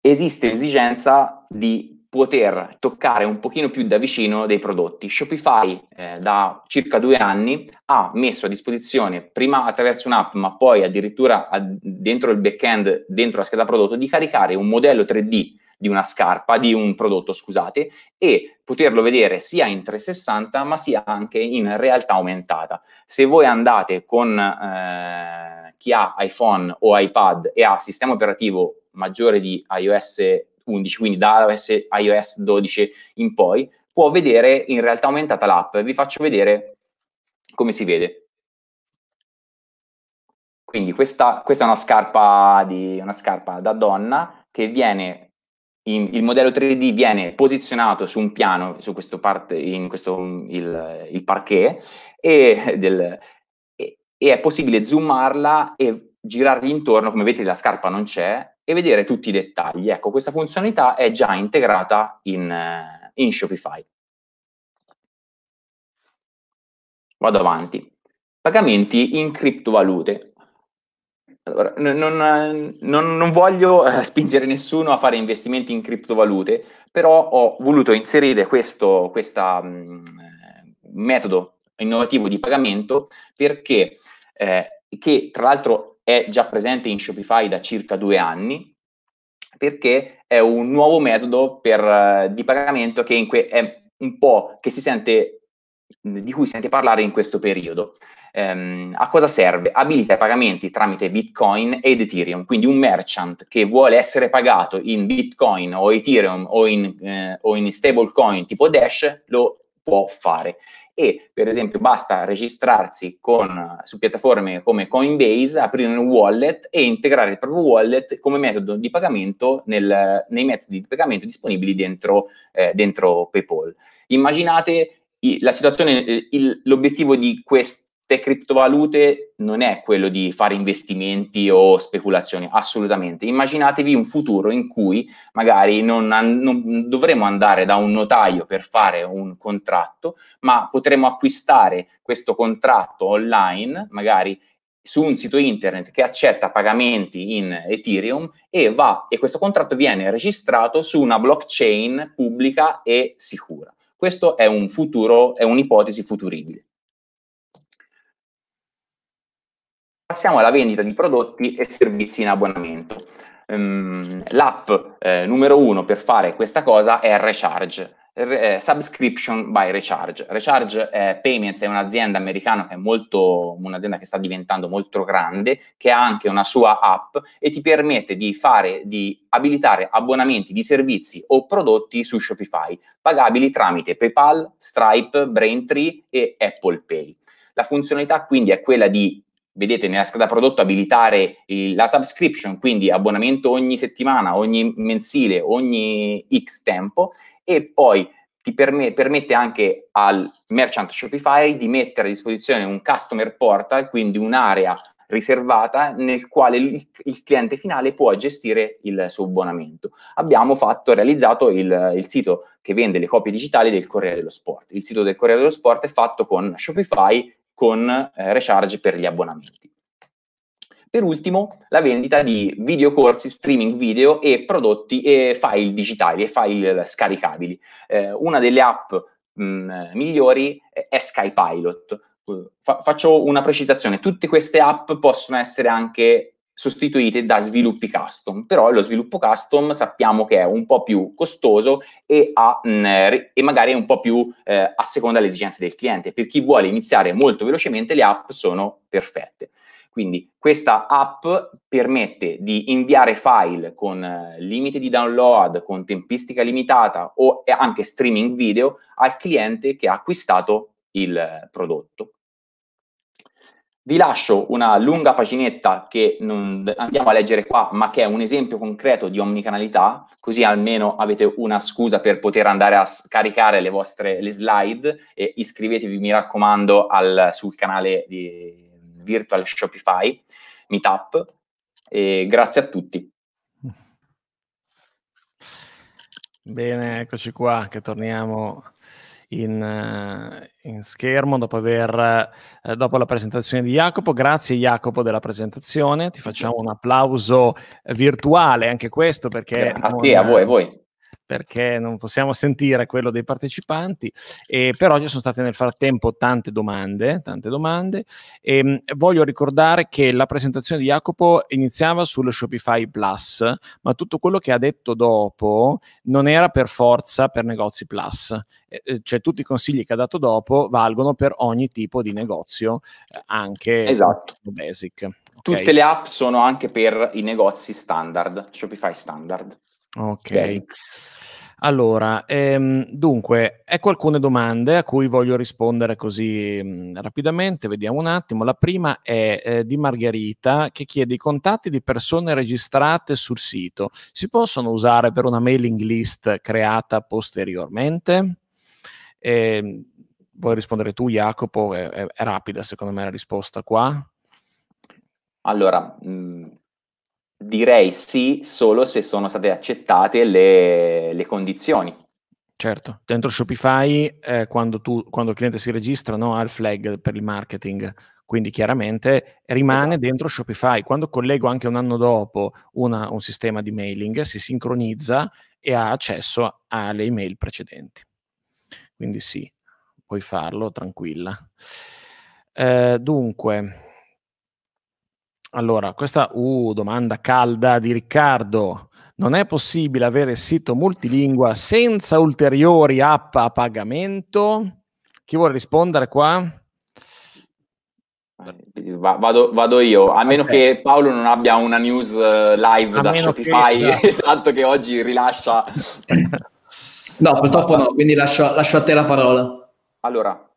Esiste l'esigenza di poter toccare un pochino più da vicino dei prodotti. Shopify eh, da circa due anni ha messo a disposizione, prima attraverso un'app, ma poi addirittura a, dentro il back-end, dentro la scheda prodotto, di caricare un modello 3D di una scarpa, di un prodotto, scusate, e poterlo vedere sia in 360 ma sia anche in realtà aumentata. Se voi andate con eh, chi ha iPhone o iPad e ha sistema operativo maggiore di iOS 11, quindi da iOS, iOS 12 in poi, può vedere in realtà aumentata l'app. Vi faccio vedere come si vede. Quindi questa, questa è una scarpa, di, una scarpa da donna che viene in, il modello 3D viene posizionato su un piano, su questo parte, in questo mm, il, il parquet, e, del, e, e, è possibile zoomarla e girargli intorno, come vedete la scarpa non c'è, e vedere tutti i dettagli. Ecco, questa funzionalità è già integrata in, eh, in Shopify. Vado avanti. Pagamenti in criptovalute. Allora, non, non, non, voglio eh, spingere nessuno a fare investimenti in criptovalute, però ho voluto inserire questo questa, mh, mm, eh, metodo innovativo di pagamento perché eh, che tra l'altro è già presente in Shopify da circa due anni, perché è un nuovo metodo per, eh, di pagamento che que- è un po' che si sente, di cui si sente parlare in questo periodo ehm, a cosa serve? Abilita i pagamenti tramite Bitcoin ed Ethereum, quindi un merchant che vuole essere pagato in Bitcoin o Ethereum o in, eh, o in stablecoin tipo Dash lo può fare. E per esempio basta registrarsi con, su piattaforme come Coinbase, aprire un wallet e integrare il proprio wallet come metodo di pagamento nel, nei metodi di pagamento disponibili dentro, eh, dentro PayPal. Immaginate la situazione, eh, il, l'obiettivo di questa per criptovalute non è quello di fare investimenti o speculazioni, assolutamente. Immaginatevi un futuro in cui magari non, non dovremo andare da un notaio per fare un contratto, ma potremo acquistare questo contratto online, magari su un sito internet che accetta pagamenti in Ethereum e, va, e questo contratto viene registrato su una blockchain pubblica e sicura. Questo è un futuro, è un'ipotesi futuribile. Passiamo alla vendita di prodotti e servizi in abbonamento. Um, l'app eh, numero uno per fare questa cosa è Recharge. Eh, subscription by Recharge. Recharge eh, Payments è un'azienda americana che è molto, un'azienda che sta diventando molto grande, che ha anche una sua app e ti permette di fare, di abilitare abbonamenti di servizi o prodotti su Shopify, pagabili tramite PayPal, Stripe, Braintree e Apple Pay. La funzionalità quindi è quella di vedete nella scheda prodotto abilitare il, la subscription, quindi abbonamento ogni settimana, ogni mensile, ogni X tempo e poi ti perm- permette anche al merchant Shopify di mettere a disposizione un customer portal, quindi un'area riservata nel quale il, il cliente finale può gestire il suo abbonamento. Abbiamo fatto, realizzato il, il sito che vende le copie digitali del Corriere dello Sport. Il sito del Corriere dello Sport è fatto con Shopify con eh, recharge per gli abbonamenti. Per ultimo, la vendita di videocorsi, streaming video e prodotti e file digitali e file scaricabili. Eh, una delle app mh, mm, migliori è SkyPilot. Eh, fa- faccio una precisazione, tutte queste app possono essere anche sostituite da sviluppi custom. Però lo sviluppo custom sappiamo che è un po' più costoso e, ha, mh, mm, eh, e magari è un po' più eh, a seconda delle esigenze del cliente. Per chi vuole iniziare molto velocemente le app sono perfette. Quindi questa app permette di inviare file con eh, limite di download, con tempistica limitata o anche streaming video al cliente che ha acquistato il eh, prodotto. Vi lascio una lunga paginetta che non andiamo a leggere qua, ma che è un esempio concreto di omnicanalità, così almeno avete una scusa per poter andare a scaricare le vostre le slide e iscrivetevi, mi raccomando, al, sul canale di Virtual Shopify Meetup. E grazie a tutti. Bene, eccoci qua che torniamo in, eh, in schermo dopo, aver, eh, dopo, la presentazione di Jacopo. Grazie Jacopo della presentazione, ti facciamo un applauso virtuale anche questo perché... Grazie non, a voi, a voi perché non possiamo sentire quello dei partecipanti, e eh, però ci sono state nel frattempo tante domande, tante domande e ehm, voglio ricordare che la presentazione di Jacopo iniziava sullo Shopify Plus, ma tutto quello che ha detto dopo non era per forza per negozi Plus, eh, eh cioè tutti i consigli che ha dato dopo valgono per ogni tipo di negozio, eh, anche esatto. basic. Okay. Tutte le app sono anche per i negozi standard, Shopify standard. Ok. Basic. Allora, ehm, dunque, ecco alcune domande a cui voglio rispondere così mh, mhmm, rapidamente, vediamo un attimo. La prima è eh, di Margherita che chiede i contatti di persone registrate sul sito. Si possono usare per una mailing list creata posteriormente? Eh, vuoi rispondere tu, Jacopo? È, è, è rapida secondo me la risposta qua. Allora, mh, mhmm, Direi sì, solo se sono state accettate le, le condizioni. Certo, dentro Shopify eh, quando, tu, quando, il cliente si registra no, ha il flag per il marketing, quindi chiaramente rimane esatto. dentro Shopify. Quando collego anche un anno dopo una, un sistema di mailing si sincronizza e ha accesso alle email precedenti. Quindi sì, puoi farlo tranquilla. Eh, dunque, allora, questa uh, domanda calda di Riccardo. Non è possibile avere sito multilingua senza ulteriori app a pagamento? Chi vuole rispondere qua? Vado, vado, io, a meno okay. che Paolo non abbia una news eh, live a da Shopify, che... esatto, che oggi rilascia. No, purtroppo no, quindi lascio, lascio, a te la parola. Allora,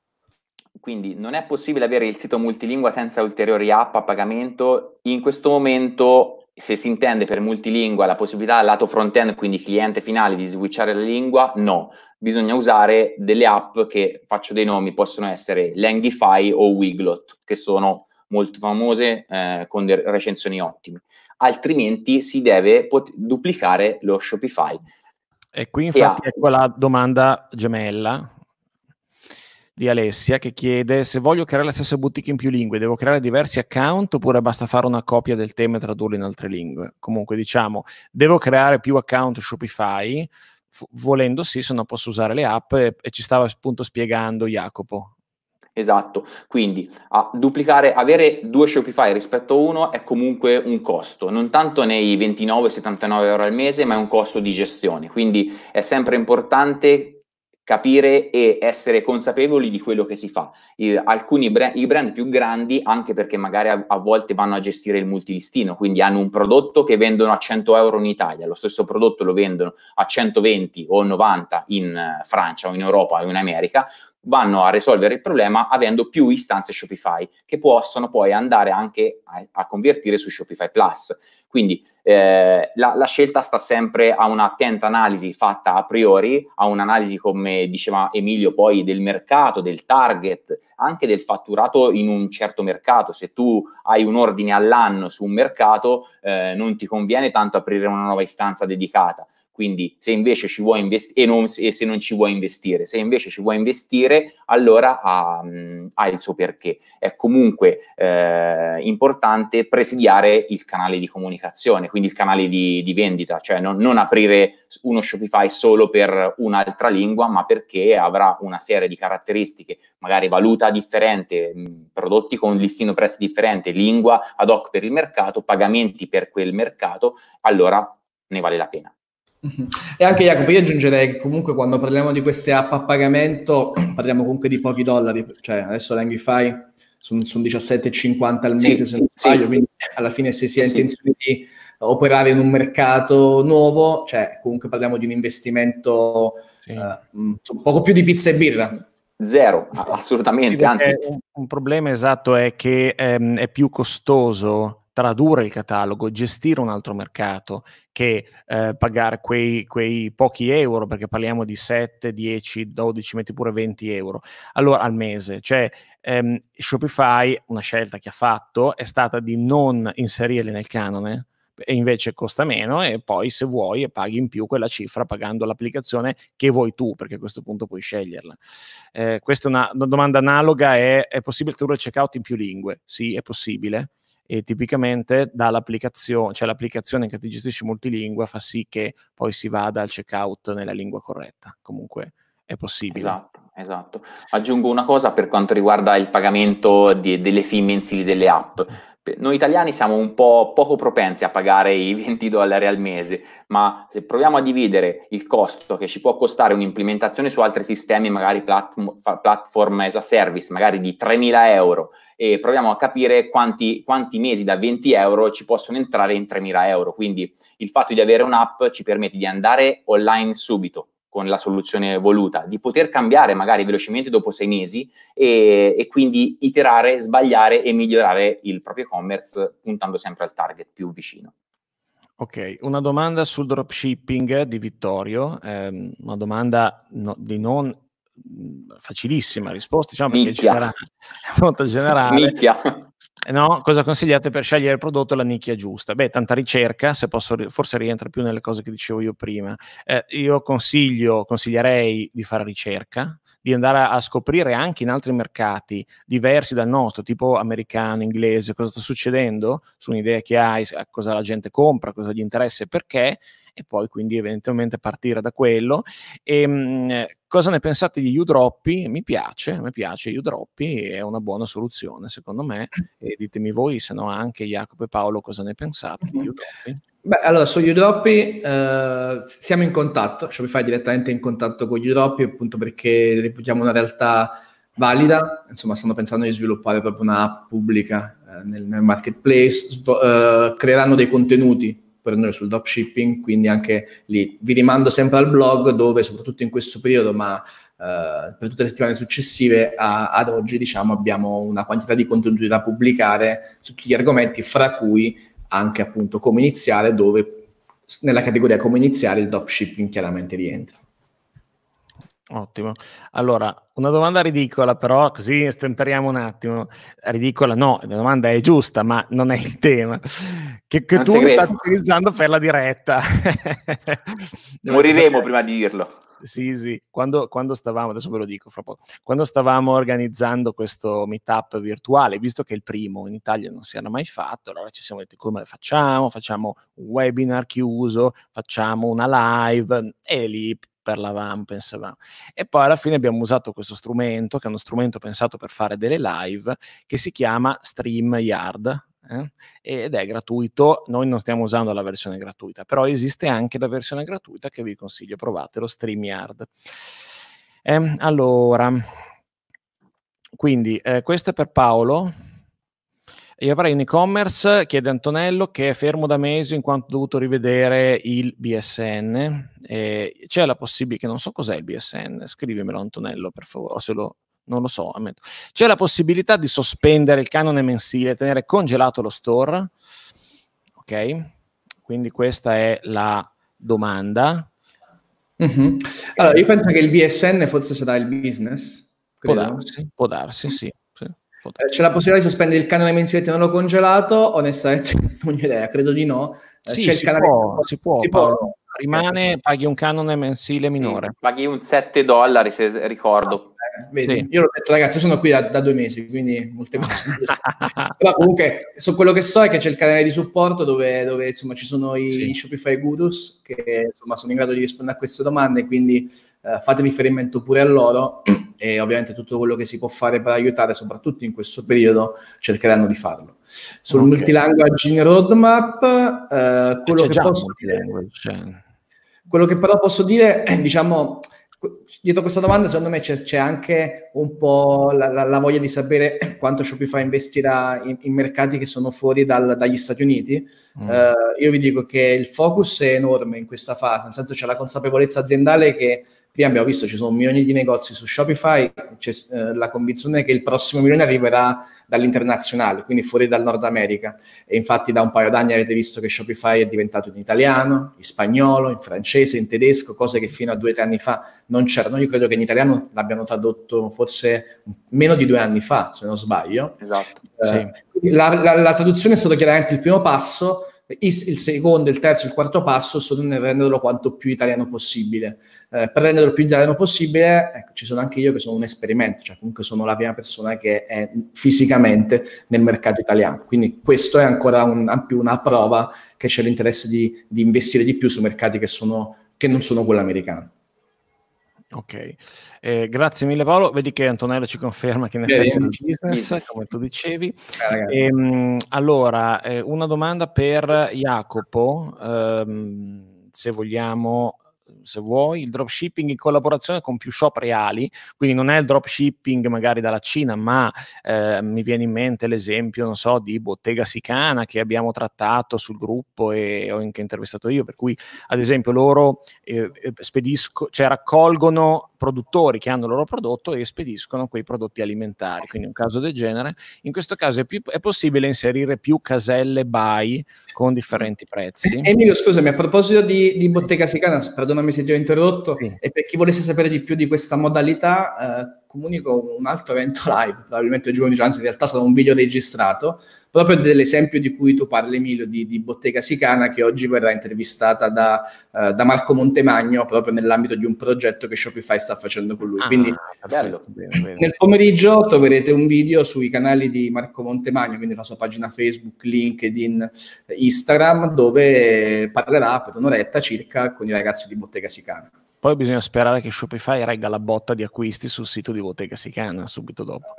quindi non è possibile avere il sito multilingua senza ulteriori app a pagamento. In questo momento, se si intende per multilingua la possibilità lato front-end, quindi cliente finale, di switchare la lingua, no. Bisogna usare delle app che, faccio dei nomi, possono essere Langify o Wiglot, che sono molto famose eh, con recensioni ottime. Altrimenti si deve pot- duplicare lo Shopify. E qui infatti e ha... è ecco quella domanda gemella di Alessia che chiede se voglio creare la stessa boutique in più lingue, devo creare diversi account oppure basta fare una copia del tema e tradurlo in altre lingue. Comunque diciamo, devo creare più account Shopify, F- volendo sì, se no posso usare le app e, e ci stava appunto spiegando Jacopo. Esatto, quindi a duplicare, avere due Shopify rispetto a uno è comunque un costo, non tanto nei 29-79 euro al mese, ma è un costo di gestione, quindi è sempre importante capire e essere consapevoli di quello che si fa. I, alcuni brand, i brand più grandi, anche perché magari a, a, volte vanno a gestire il multilistino, quindi hanno un prodotto che vendono a 100 euro in Italia, lo stesso prodotto lo vendono a 120 o 90 in uh, Francia o in Europa o in America, vanno a risolvere il problema avendo più istanze Shopify che possono poi andare anche a, a convertire su Shopify Plus quindi eh, la, la, scelta sta sempre a un'attenta analisi fatta a priori, a un'analisi, come diceva Emilio, poi del mercato, del target, anche del fatturato in un certo mercato. Se tu hai un ordine all'anno su un mercato, eh, non ti conviene tanto aprire una nuova istanza dedicata quindi se invece ci vuoi investire e, non, e se non ci vuoi investire, se invece ci vuoi investire, allora ha, ha il suo perché. È comunque eh, importante presidiare il canale di comunicazione, quindi il canale di, di vendita, cioè non, non aprire uno Shopify solo per un'altra lingua, ma perché avrà una serie di caratteristiche, magari valuta differente, prodotti con listino prezzi differente, lingua ad hoc per il mercato, pagamenti per quel mercato, allora ne vale la pena. E anche Jacopo, io aggiungerei che comunque quando parliamo di queste app a pagamento parliamo comunque di pochi dollari, cioè adesso Langify sono, sono 17,50 al mese sì, se non sbaglio, sì, quindi alla fine se si ha sì. intenzione di operare in un mercato nuovo, cioè comunque parliamo di un investimento uh, poco più di pizza e birra, Zero, assolutamente. Anzi. Un problema esatto è che ehm, è più costoso tradurre il catalogo, gestire un altro mercato che eh, pagare quei, quei, pochi euro, perché parliamo di 7, 10, 12, metti pure 20 euro allora, al mese. Cioè, ehm, Shopify, una scelta che ha fatto, è stata di non inserirli nel canone, e invece costa meno e poi se vuoi paghi in più quella cifra pagando l'applicazione che vuoi tu perché a questo punto puoi sceglierla. Eh, questa è una, una, domanda analoga, è, è possibile tradurre il checkout in più lingue? Sì, è possibile e tipicamente dall'applicazione, cioè l'applicazione che ti gestisce multilingua fa sì che poi si vada al checkout nella lingua corretta. Comunque è possibile. Esatto, esatto. Aggiungo una cosa per quanto riguarda il pagamento di, delle fee mensili delle app. Noi italiani siamo un po' poco propensi a pagare i 20 dollari al mese, ma se proviamo a dividere il costo che ci può costare un'implementazione su altri sistemi, magari platform, platform as a service, magari di 3.000 euro, e proviamo a capire quanti, quanti mesi da 20 euro ci possono entrare in 3.000 euro. Quindi il fatto di avere un'app ci permette di andare online subito, con la soluzione voluta, di poter cambiare magari velocemente dopo sei mesi e, e quindi iterare, sbagliare e migliorare il proprio e-commerce puntando sempre al target più vicino. Ok, una domanda sul dropshipping di Vittorio, eh, una domanda no, di non mm, facilissima risposta, diciamo perché Micchia. Genera- molto generale. Micchia. Eh, no? Cosa consigliate per scegliere il prodotto e la nicchia giusta? Beh, tanta ricerca, posso, forse rientra più nelle cose che dicevo io prima. Eh, io consiglio, consiglierei di fare ricerca, di andare a, a scoprire anche in altri mercati diversi dal nostro, tipo americano, inglese, cosa sta succedendo, su un'idea che hai, cosa la gente compra, cosa gli interessa e perché, e poi quindi eventualmente partire da quello. E, ehm, mh, Cosa ne pensate di Udroppi? Mi piace, mi piace Udroppi, è una buona soluzione secondo me. Mm. E ditemi voi, se no anche Jacopo e Paolo, cosa ne pensate di mm. Udroppi? Beh, allora su Udroppi eh, siamo in contatto, Shopify è direttamente in contatto con Udroppi appunto perché reputiamo una realtà valida, insomma stanno pensando di sviluppare proprio un'app pubblica eh, nel, nel, marketplace, Svo, eh, creeranno dei contenuti per noi sul dropshipping, quindi anche lì vi rimando sempre al blog dove soprattutto in questo periodo, ma eh, per tutte le settimane successive a, ad oggi, diciamo, abbiamo una quantità di contenuti da pubblicare su tutti gli argomenti, fra cui anche appunto come iniziare, dove nella categoria come iniziare il dropshipping chiaramente rientra. Ottimo. Allora, una domanda ridicola, però così stemperiamo un attimo. Ridicola no, la domanda è giusta, ma non è il tema. Che, che tu stai utilizzando per la diretta. Moriremo prima di dirlo. Sì, sì, quando, quando, stavamo, adesso ve lo dico fra poco, quando stavamo organizzando questo meetup virtuale, visto che il primo in Italia non si era mai fatto, allora ci siamo detti come facciamo? Facciamo un webinar chiuso, facciamo una live e lì parlavamo, pensavamo. E poi alla fine abbiamo usato questo strumento, che è uno strumento pensato per fare delle live, che si chiama StreamYard, eh? ed è gratuito. Noi non stiamo usando la versione gratuita, però esiste anche la versione gratuita che vi consiglio, provate lo StreamYard. Eh, allora, quindi eh, questo è per Paolo. Io avrei un e-commerce, chiede Antonello, che è fermo da mesi in quanto ho dovuto rivedere il BSN. Eh, c'è la possibilità, non so cos'è il BSN, scrivimelo Antonello per favore, se lo, non lo so, ammetto. C'è la possibilità di sospendere il canone mensile, tenere congelato lo store, ok? Quindi questa è la domanda. Mm-hmm. Allora, io penso che il BSN forse sarà il business. Credo. Può darsi, può darsi, sì. Eh, c'è la possibilità di sospendere il canone mensile non l'ho congelato? Onestamente non ho idea, credo di no. Eh, sì, C'è si, il canone... può, si può, si Paolo. Rimane, paghi un canone mensile minore. Sì, paghi un 7 dollari se ricordo. Eh, sì. Io l'ho detto ragazzi, sono qui da, da due mesi, quindi molte cose. Però comunque so, quello che so è che c'è il canale di supporto dove, dove insomma, ci sono i, sì. Shopify Gurus che insomma, sono in grado di rispondere a queste domande, quindi eh, fate riferimento pure a loro e ovviamente tutto quello che si può fare per aiutare, soprattutto in questo periodo, cercheranno di farlo. Sul okay. multilanguage roadmap, eh, eh quello, che posso dire, eh. quello che però posso dire, eh, diciamo, dietro questa domanda secondo me c'è, c'è anche un po' la, la, la, voglia di sapere quanto Shopify investirà in, in mercati che sono fuori dal, dagli Stati Uniti. Mm. Uh, io vi dico che il focus è enorme in questa fase, nel senso c'è la consapevolezza aziendale che qui abbiamo visto ci sono milioni di negozi su Shopify, c'è eh, la convinzione che il prossimo milione arriverà dall'internazionale, quindi fuori dal Nord America. E infatti da un paio d'anni avete visto che Shopify è diventato in italiano, in spagnolo, in francese, in tedesco, cose che fino a due o tre anni fa non c'erano. Io credo che in italiano l'abbiano tradotto forse meno di due anni fa, se non sbaglio. Esatto. Eh, sì. la, la, la traduzione è stato chiaramente il primo passo il secondo, il terzo, il quarto passo sono nel renderlo quanto più italiano possibile. Eh, per renderlo più italiano possibile, ecco, ci sono anche io che sono un esperimento, cioè comunque sono la prima persona che è fisicamente nel mercato italiano. Quindi questo è ancora un, più una prova che c'è l'interesse di, di investire di più su mercati che, sono, che non sono quello americano. Ok. Eh, grazie mille Paolo, vedi che Antonello ci conferma che in è un business, business, come tu dicevi. Eh, ehm, allora, eh, una domanda per Jacopo, ehm, se vogliamo se vuoi, il dropshipping in collaborazione con più shop reali, quindi non è il dropshipping magari dalla Cina, ma eh, mi viene in mente l'esempio, non so, di Bottega Sicana che abbiamo trattato sul gruppo e ho anche intervistato io, per cui ad esempio loro eh, eh spedisco, cioè raccolgono produttori che hanno il loro prodotto e spediscono quei prodotti alimentari. Quindi un caso del genere, in questo caso è, più, è possibile inserire più caselle buy con differenti prezzi. Emilio, scusami, a proposito di, di Bottega Sicana, perdonami se ti ho interrotto, sì. e per chi volesse sapere di più di questa modalità, eh, comunico un altro evento live, probabilmente giù, anzi in realtà sarà un video registrato, proprio dell'esempio di cui tu parli Emilio, di, di Bottega Sicana, che oggi verrà intervistata da, uh, da, Marco Montemagno, proprio nell'ambito di un progetto che Shopify sta facendo con lui. Ah, quindi eh, bello. nel pomeriggio troverete un video sui canali di Marco Montemagno, quindi la sua pagina Facebook, LinkedIn, Instagram, dove parlerà per un'oretta circa con i ragazzi di Bottega Sicana. Poi bisogna sperare che Shopify regga la botta di acquisti sul sito di Bottega Sicana subito dopo.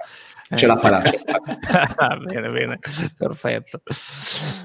Ce la eh, farà. bene, bene, perfetto.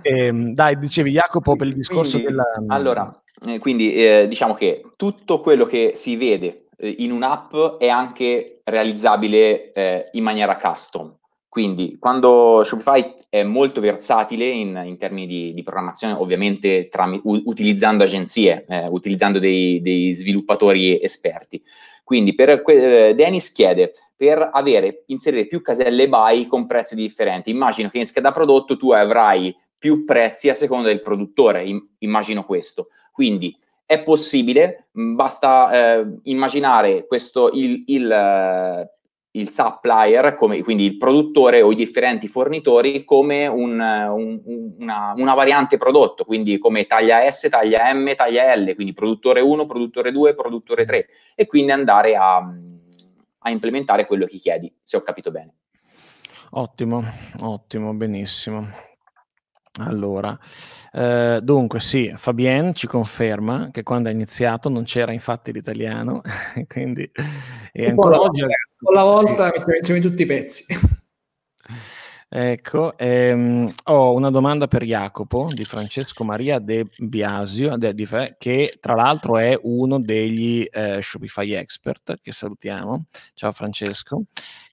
E, ehm, dai, dicevi Jacopo per il discorso quindi, della... Mm, allora, eh, quindi eh, diciamo che tutto quello che si vede eh, in un'app è anche realizzabile eh, in maniera custom. Quindi quando Shopify è molto versatile in, in termini di, di, programmazione, ovviamente tra, u, utilizzando agenzie, eh, utilizzando dei, dei, sviluppatori esperti. Quindi per que- eh, Dennis chiede per avere, inserire più caselle buy con prezzi differenti. Immagino che in scheda prodotto tu avrai più prezzi a seconda del produttore, immagino questo. Quindi è possibile, mm, basta eh, immaginare questo, il, il eh, il supplier, come, quindi il produttore o i differenti fornitori, come un, un, una, una, variante prodotto, quindi come taglia S, taglia M, taglia L, quindi produttore 1, produttore 2, produttore 3, e quindi andare a, a implementare quello che chiedi, se ho capito bene. Ottimo, ottimo, benissimo. Allora, eh, dunque sì, Fabien ci conferma che quando è iniziato non c'era infatti l'italiano, quindi... E ancora oggi... La volta sì. che tutti i pezzi. Ecco, ehm, ho una domanda per Jacopo di Francesco Maria De Biasio, de, di, che tra l'altro è uno degli eh, Shopify expert, che salutiamo. Ciao Francesco.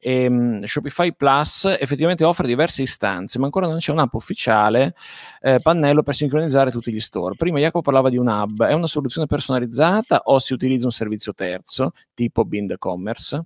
Ehm, Shopify Plus effettivamente offre diverse istanze, ma ancora non c'è un'app ufficiale, eh, pannello per sincronizzare tutti gli store. Prima Jacopo parlava di un hub, è una soluzione personalizzata o si utilizza un servizio terzo, tipo Bind Commerce?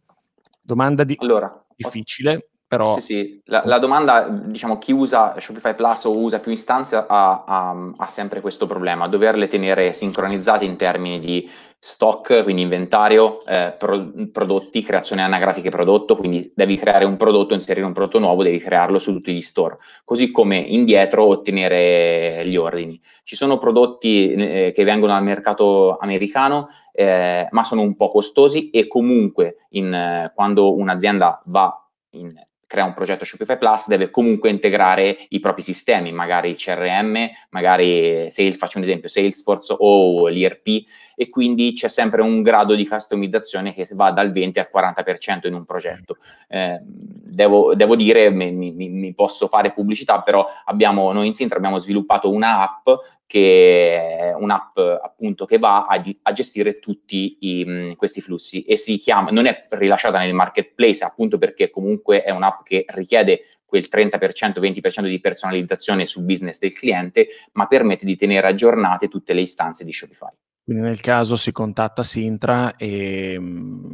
Domanda di... Allora, difficile, però... Sì, sì, la, la, domanda, diciamo, chi usa Shopify Plus o usa più istanze ha, ha, ha, sempre questo problema, doverle tenere sincronizzate in termini di stock, quindi inventario, eh, pro, prodotti, creazione anagrafica e prodotto, quindi devi creare un prodotto, inserire un prodotto nuovo, devi crearlo su tutti gli store, così come indietro ottenere gli ordini. Ci sono prodotti eh, che vengono al mercato americano, eh, ma sono un po' costosi e comunque in, eh, quando un'azienda va in crea un progetto Shopify Plus deve comunque integrare i propri sistemi, magari il CRM, magari se faccio un esempio Salesforce o l'IRP e quindi c'è sempre un grado di customizzazione che va dal 20 al 40% in un progetto. Eh, devo, devo, dire, mi, mi, mi, posso fare pubblicità, però abbiamo, noi in Sintra abbiamo sviluppato un'app che un'app appunto che va a, a gestire tutti i, mm, questi flussi e si chiama, non è rilasciata nel marketplace appunto perché comunque è un'app che richiede quel 30%, 20% di personalizzazione sul business del cliente, ma permette di tenere aggiornate tutte le istanze di Shopify. Quindi nel caso si contatta Sintra e,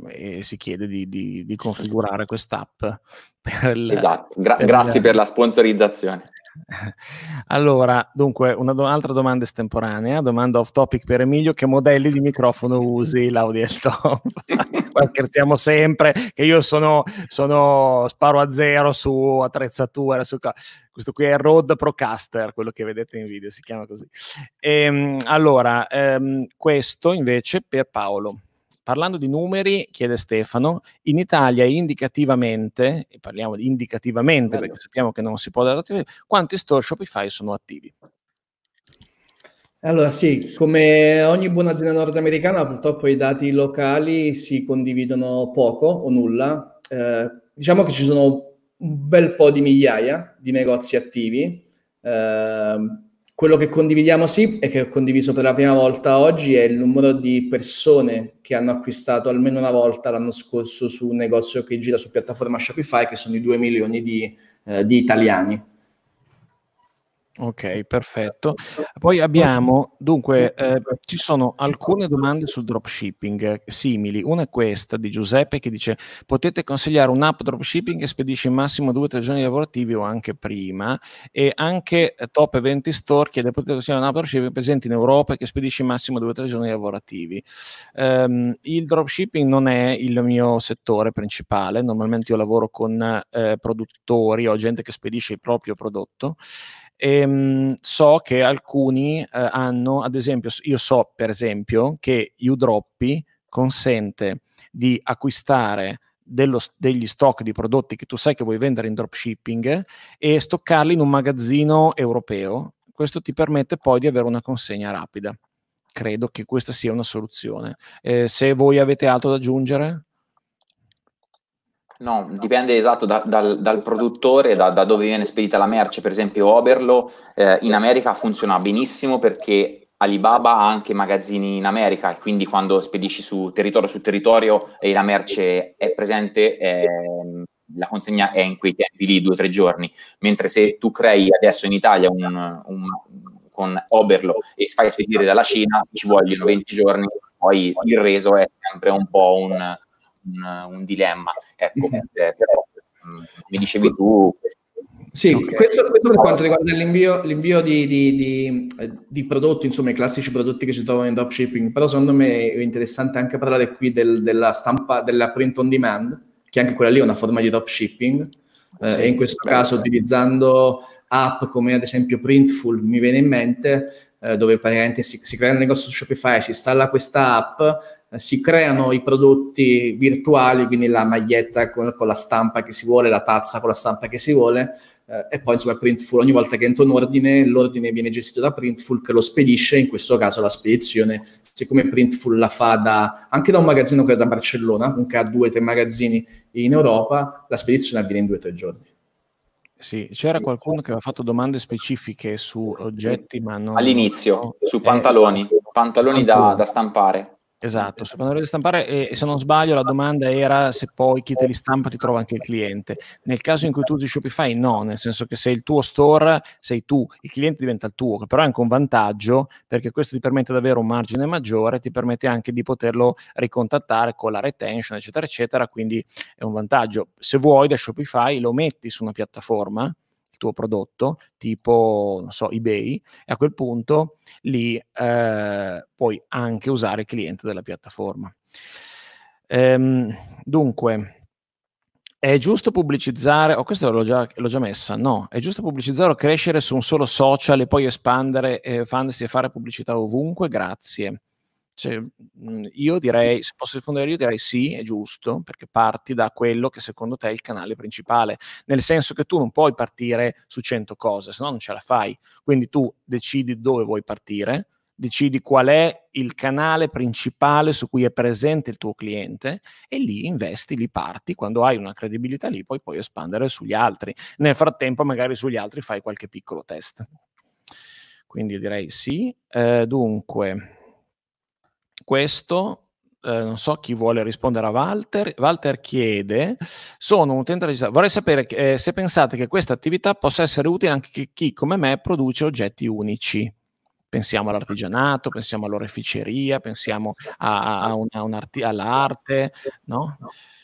e si chiede di, di, di, configurare quest'app. Per il, esatto, Gra- per grazie il... per la sponsorizzazione. Allora, dunque, un'altra do- domanda estemporanea, domanda off topic per Emilio, che modelli di microfono usi l'audio e il top? qua scherziamo sempre, che io sono, sono sparo a zero su attrezzature, su questo qui è Road Procaster, quello che vedete in video, si chiama così. E, ehm, allora, ehm, questo invece per Paolo. Parlando di numeri, chiede Stefano, in Italia indicativamente, e parliamo di indicativamente Bello. perché sappiamo che non si può dare attività, quanti store Shopify sono attivi? Allora sì, come ogni buona azienda nordamericana purtroppo i dati locali si condividono poco o nulla. Eh, diciamo che ci sono un bel po' di migliaia di negozi attivi. Eh, quello che condividiamo sì e che ho condiviso per la prima volta oggi è il numero di persone che hanno acquistato almeno una volta l'anno scorso su un negozio che gira su piattaforma Shopify, che sono i 2 milioni di, eh, di italiani. Ok, perfetto. Esatto. Poi abbiamo, dunque, eh, ci sono alcune domande sul dropshipping eh, simili. Una è questa di Giuseppe che dice, potete consigliare un'app dropshipping che spedisce in massimo due o tre giorni lavorativi o anche prima? E anche eh, Top 20 Store chiede, potete consigliare un'app dropshipping presente in Europa che spedisce in massimo due o tre giorni lavorativi? Um, il dropshipping non è il mio settore principale, normalmente io lavoro con eh, produttori o gente che spedisce il proprio prodotto. Ehm, so che alcuni eh, hanno, ad esempio, io so per esempio che Udroppi consente di acquistare dello, degli stock di prodotti che tu sai che vuoi vendere in dropshipping e stoccarli in un magazzino europeo. Questo ti permette poi di avere una consegna rapida. Credo che questa sia una soluzione. Eh, se voi avete altro da aggiungere? No, dipende esatto da, dal, dal, produttore, da, da, dove viene spedita la merce. Per esempio, Oberlo eh, in America funziona benissimo perché Alibaba ha anche magazzini in America e quindi quando spedisci su territorio su territorio e eh, la merce è presente, eh, la consegna è in quei tempi lì, due o tre giorni. Mentre se tu crei adesso in Italia un, un, con Oberlo e fai spedire dalla Cina, ci vogliono 20 giorni, poi il reso è sempre un po' un un, un dilemma. Ecco, mm-hmm. eh, però, mm, mi dicevi tu, sì, questo, questo, per quanto riguarda l'invio, l'invio di, di, di, eh, di, prodotti, insomma i classici prodotti che si trovano in dropshipping, però secondo me è interessante anche parlare qui del, della stampa, della print on demand, che anche quella lì è una forma di dropshipping, eh, sì, e in questo sì, caso sì. utilizzando app come ad esempio Printful mi viene in mente, eh, dove praticamente si, si, crea il negozio su Shopify, si installa questa app, eh, si creano i prodotti virtuali, quindi la maglietta con, con, la stampa che si vuole, la tazza con la stampa che si vuole, eh, e poi insomma Printful, ogni volta che entra un ordine, l'ordine viene gestito da Printful che lo spedisce, in questo caso la spedizione, siccome Printful la fa da, anche da un magazzino che è da Barcellona, comunque ha due o tre magazzini in Europa, la spedizione avviene in due o tre giorni. Sì, c'era qualcuno che aveva fatto domande specifiche su oggetti, ma non... All'inizio, su eh, pantaloni, pantaloni da, da stampare. Esatto, secondo me di stampare e se non sbaglio la domanda era se poi chi te li stampa ti trova anche il cliente. Nel caso in cui tu usi Shopify no, nel senso che se il tuo store sei tu, il cliente diventa il tuo, che però è anche un vantaggio perché questo ti permette di avere un margine maggiore, ti permette anche di poterlo ricontattare con la retention, eccetera, eccetera, quindi è un vantaggio. Se vuoi da Shopify lo metti su una piattaforma il tuo prodotto, tipo, non so, eBay, e a quel punto lì eh, puoi anche usare il cliente della piattaforma. Ehm, dunque, è giusto pubblicizzare, o oh, questo l'ho già, l'ho già, messa, no, è giusto pubblicizzare o crescere su un solo social e poi espandere, eh, e fare pubblicità ovunque? Grazie. Cioè, io direi, se posso rispondere io direi sì, è giusto, perché parti da quello che secondo te è il canale principale, nel senso che tu non puoi partire su 100 cose, se no non ce la fai. Quindi tu decidi dove vuoi partire, decidi qual è il canale principale su cui è presente il tuo cliente e lì investi, lì parti, quando hai una credibilità lì poi puoi espandere sugli altri. Nel frattempo magari sugli altri fai qualche piccolo test. Quindi direi sì. Eh, dunque... Questo eh, non so chi vuole rispondere a Walter. Walter chiede: Sono un utente registrato. Vorrei sapere eh, se pensate che questa attività possa essere utile anche a chi, come me, produce oggetti unici. Pensiamo all'artigianato, pensiamo all'oreficeria, pensiamo a, a una, un arti- all'arte, no?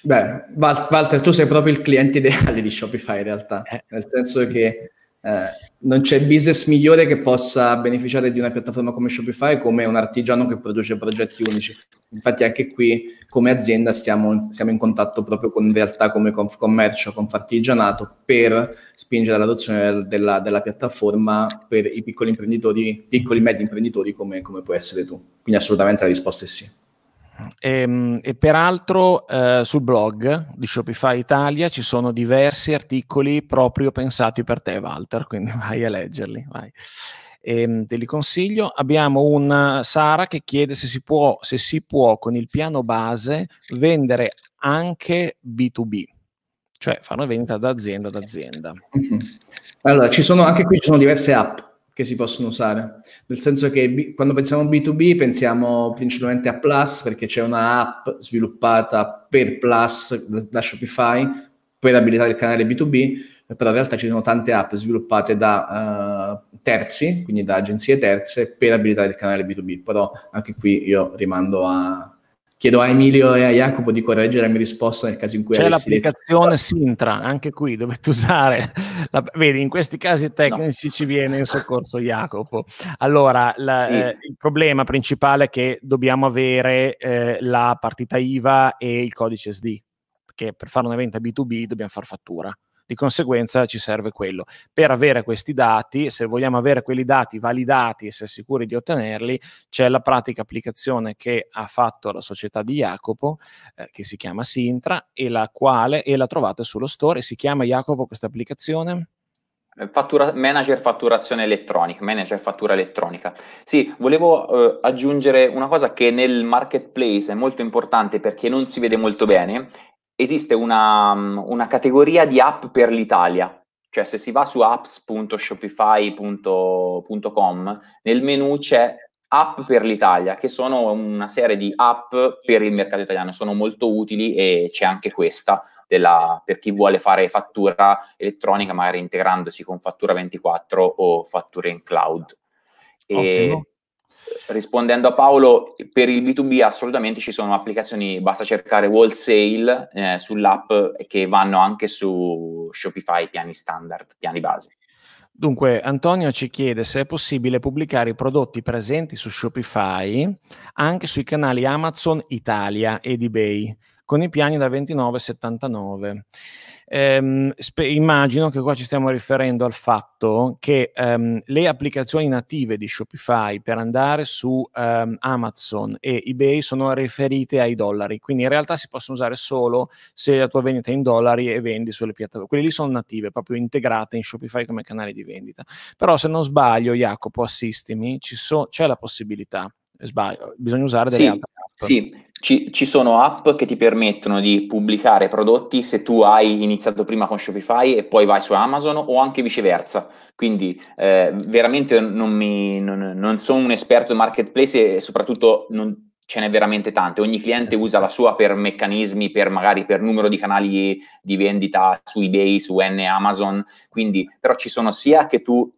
Beh, Walter, tu sei proprio il cliente ideale di Shopify in realtà, eh, nel senso sì, che eh, non c'è business migliore che possa beneficiare di una piattaforma come Shopify come un artigiano che produce progetti unici. Infatti anche qui come azienda stiamo, siamo in contatto proprio con realtà come Confcommercio, Confartigianato per spingere l'adozione della, della, piattaforma per i piccoli imprenditori, piccoli e medi imprenditori come, come puoi essere tu. Quindi assolutamente la risposta è sì. E, ehm, e peraltro eh, sul blog di Shopify Italia ci sono diversi articoli proprio pensati per te, Walter, quindi vai a leggerli, vai. E, ehm, te li consiglio. Abbiamo una Sara che chiede se si, può, se si può con il piano base vendere anche B2B, cioè fare una vendita da azienda ad azienda. Mhm. Allora, ci sono anche qui ci sono diverse app che si possono usare. Nel senso che quando pensiamo B2B pensiamo principalmente a Plus perché c'è una app sviluppata per Plus da Shopify per abilitare il canale B2B, però in realtà ci sono tante app sviluppate da uh, terzi, quindi da agenzie terze, per abilitare il canale B2B, però anche qui io rimando a, chiedo a Emilio e a Jacopo di correggere la mia risposta nel caso in cui c'è l'applicazione detto... Sintra anche qui dovete usare la... vedi in questi casi tecnici no. ci viene in soccorso Jacopo allora la, sì. eh, il problema principale è che dobbiamo avere eh, la partita IVA e il codice SD perché per fare un evento B2B dobbiamo far fattura di conseguenza ci serve quello. Per avere questi dati, se vogliamo avere quei dati validati e essere sicuri di ottenerli, c'è la pratica applicazione che ha fatto la società di Jacopo, eh, che si chiama Sintra, e la quale e la trovate sullo store. Si chiama Jacopo questa applicazione? Eh, fattura, manager fatturazione elettronica, manager fattura elettronica. Sì, volevo eh, aggiungere una cosa che nel marketplace è molto importante perché non si vede molto bene esiste una, una categoria di app per l'Italia, cioè se si va su apps.shopify.com nel menu c'è app per l'Italia che sono una serie di app per il mercato italiano sono molto utili e c'è anche questa della, per chi vuole fare fattura elettronica magari integrandosi con fattura 24 o Fattura in cloud e, rispondendo a Paolo, per il B2B assolutamente ci sono applicazioni, basta cercare wholesale eh, sull'app che vanno anche su Shopify, piani standard, piani base. Dunque, Antonio ci chiede se è possibile pubblicare i prodotti presenti su Shopify anche sui canali Amazon Italia ed eBay con i piani da 29 a 79. Ehm, spe- immagino che qua ci stiamo riferendo al fatto che ehm, le applicazioni native di Shopify per andare su ehm, Amazon e eBay sono riferite ai dollari, quindi in realtà si possono usare solo se la tua vendita è in dollari e vendi sulle piattaforme. Quelle lì sono native, proprio integrate in Shopify come canale di vendita. Però se non sbaglio, Jacopo, assistimi, so- c'è la possibilità, sbaglio, bisogna usare delle sì, altre app. Sì ci, ci, sono app che ti permettono di pubblicare prodotti se tu hai iniziato prima con Shopify e poi vai su Amazon o anche viceversa. Quindi eh, veramente non, mi, non, non, sono un esperto di marketplace e soprattutto non, ce n'è veramente tante. Ogni cliente usa la sua per meccanismi, per magari per numero di canali di vendita su eBay, su N, Amazon. Quindi però ci sono sia che tu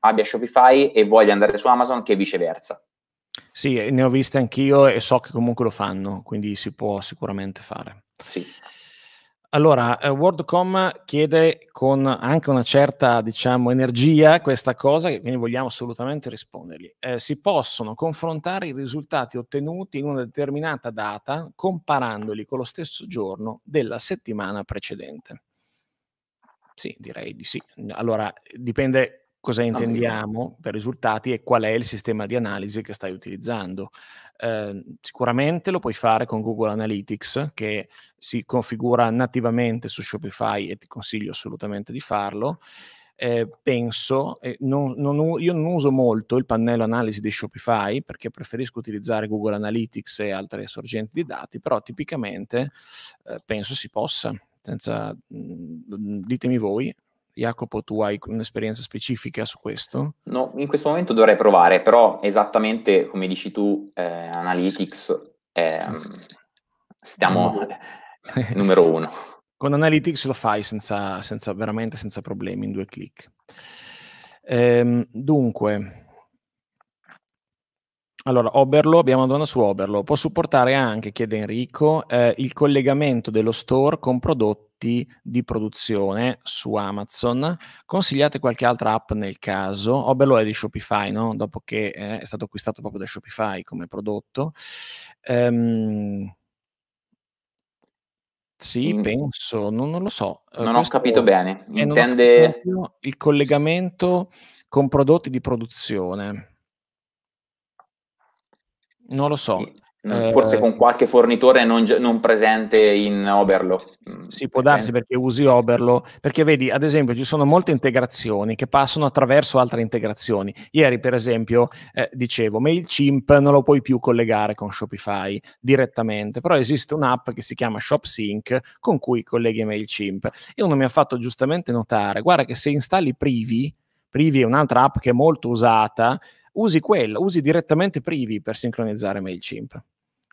abbia Shopify e voglia andare su Amazon che viceversa. Sì, ne ho viste anch'io e so che comunque lo fanno, quindi si può sicuramente fare. Sì. Allora, eh, WorldCom chiede con anche una certa, diciamo, energia questa cosa, quindi vogliamo assolutamente rispondergli. Eh, si possono confrontare i risultati ottenuti in una determinata data comparandoli con lo stesso giorno della settimana precedente. Sì, direi di sì. Allora, dipende cosa ah, intendiamo per risultati e qual è il sistema di analisi che stai utilizzando. Eh, sicuramente lo puoi fare con Google Analytics che si configura nativamente su Shopify e ti consiglio assolutamente di farlo. Eh, penso, eh, non, non, io non uso molto il pannello analisi di Shopify perché preferisco utilizzare Google Analytics e altre sorgenti di dati, però tipicamente eh, penso si possa. Senza, mh, mm, ditemi voi, Jacopo, tu hai un'esperienza specifica su questo? No, in questo momento dovrei provare, però esattamente come dici tu, eh, Analytics, eh, stiamo eh, numero uno. Con Analytics lo fai senza, senza, veramente senza problemi, in due clic. Ehm, dunque, allora, Oberlo, abbiamo una domanda su Oberlo. Può supportare anche, chiede Enrico, eh, il collegamento dello store con prodotti di produzione su Amazon? Consigliate qualche altra app nel caso? Oberlo è di Shopify, no? Dopo che eh, è stato acquistato proprio da Shopify come prodotto. Ehm, sì, mm. penso, non, non, lo so. Eh, non Questo eh, ho capito è, bene. Intende... Eh, capito il collegamento con prodotti di produzione. Non lo so. Eh, forse eh, con qualche fornitore non, non, presente in Oberlo. Mm, sì, può darsi eh. perché usi Oberlo, perché vedi, ad esempio, ci sono molte integrazioni che passano attraverso altre integrazioni. Ieri, per esempio, eh, dicevo, MailChimp non lo puoi più collegare con Shopify direttamente, però esiste un'app che si chiama ShopSync con cui colleghi MailChimp. E uno mi ha fatto giustamente notare, guarda che se installi Privi, Privi è un'altra app che è molto usata, usi quello, usi direttamente privi per sincronizzare MailChimp.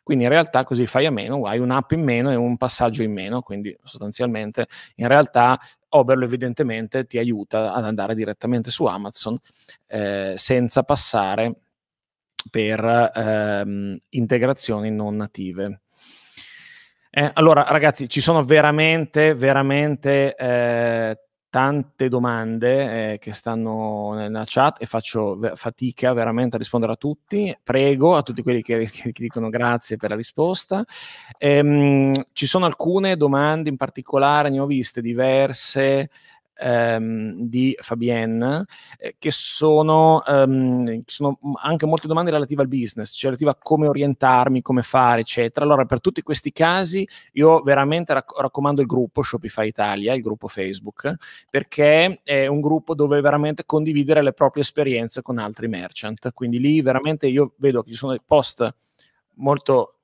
Quindi in realtà così fai a meno, hai un'app in meno e un passaggio in meno, quindi sostanzialmente in realtà Oberlo evidentemente ti aiuta ad andare direttamente su Amazon eh, senza passare per ehm, integrazioni non native. Eh, allora ragazzi, ci sono veramente, veramente eh, tante domande eh, che stanno nella chat e faccio fatica veramente a rispondere a tutti. Prego a tutti quelli che, che dicono grazie per la risposta. Ehm, ci sono alcune domande in particolare, ne ho viste diverse ehm, di Fabienne, eh, che, sono, ehm, sono anche molte domande relative al business, cioè relative a come orientarmi, come fare, eccetera. Allora, per tutti questi casi, io veramente rac- raccomando il gruppo Shopify Italia, il gruppo Facebook, perché è un gruppo dove veramente condividere le proprie esperienze con altri merchant. Quindi lì veramente io vedo che ci sono dei post molto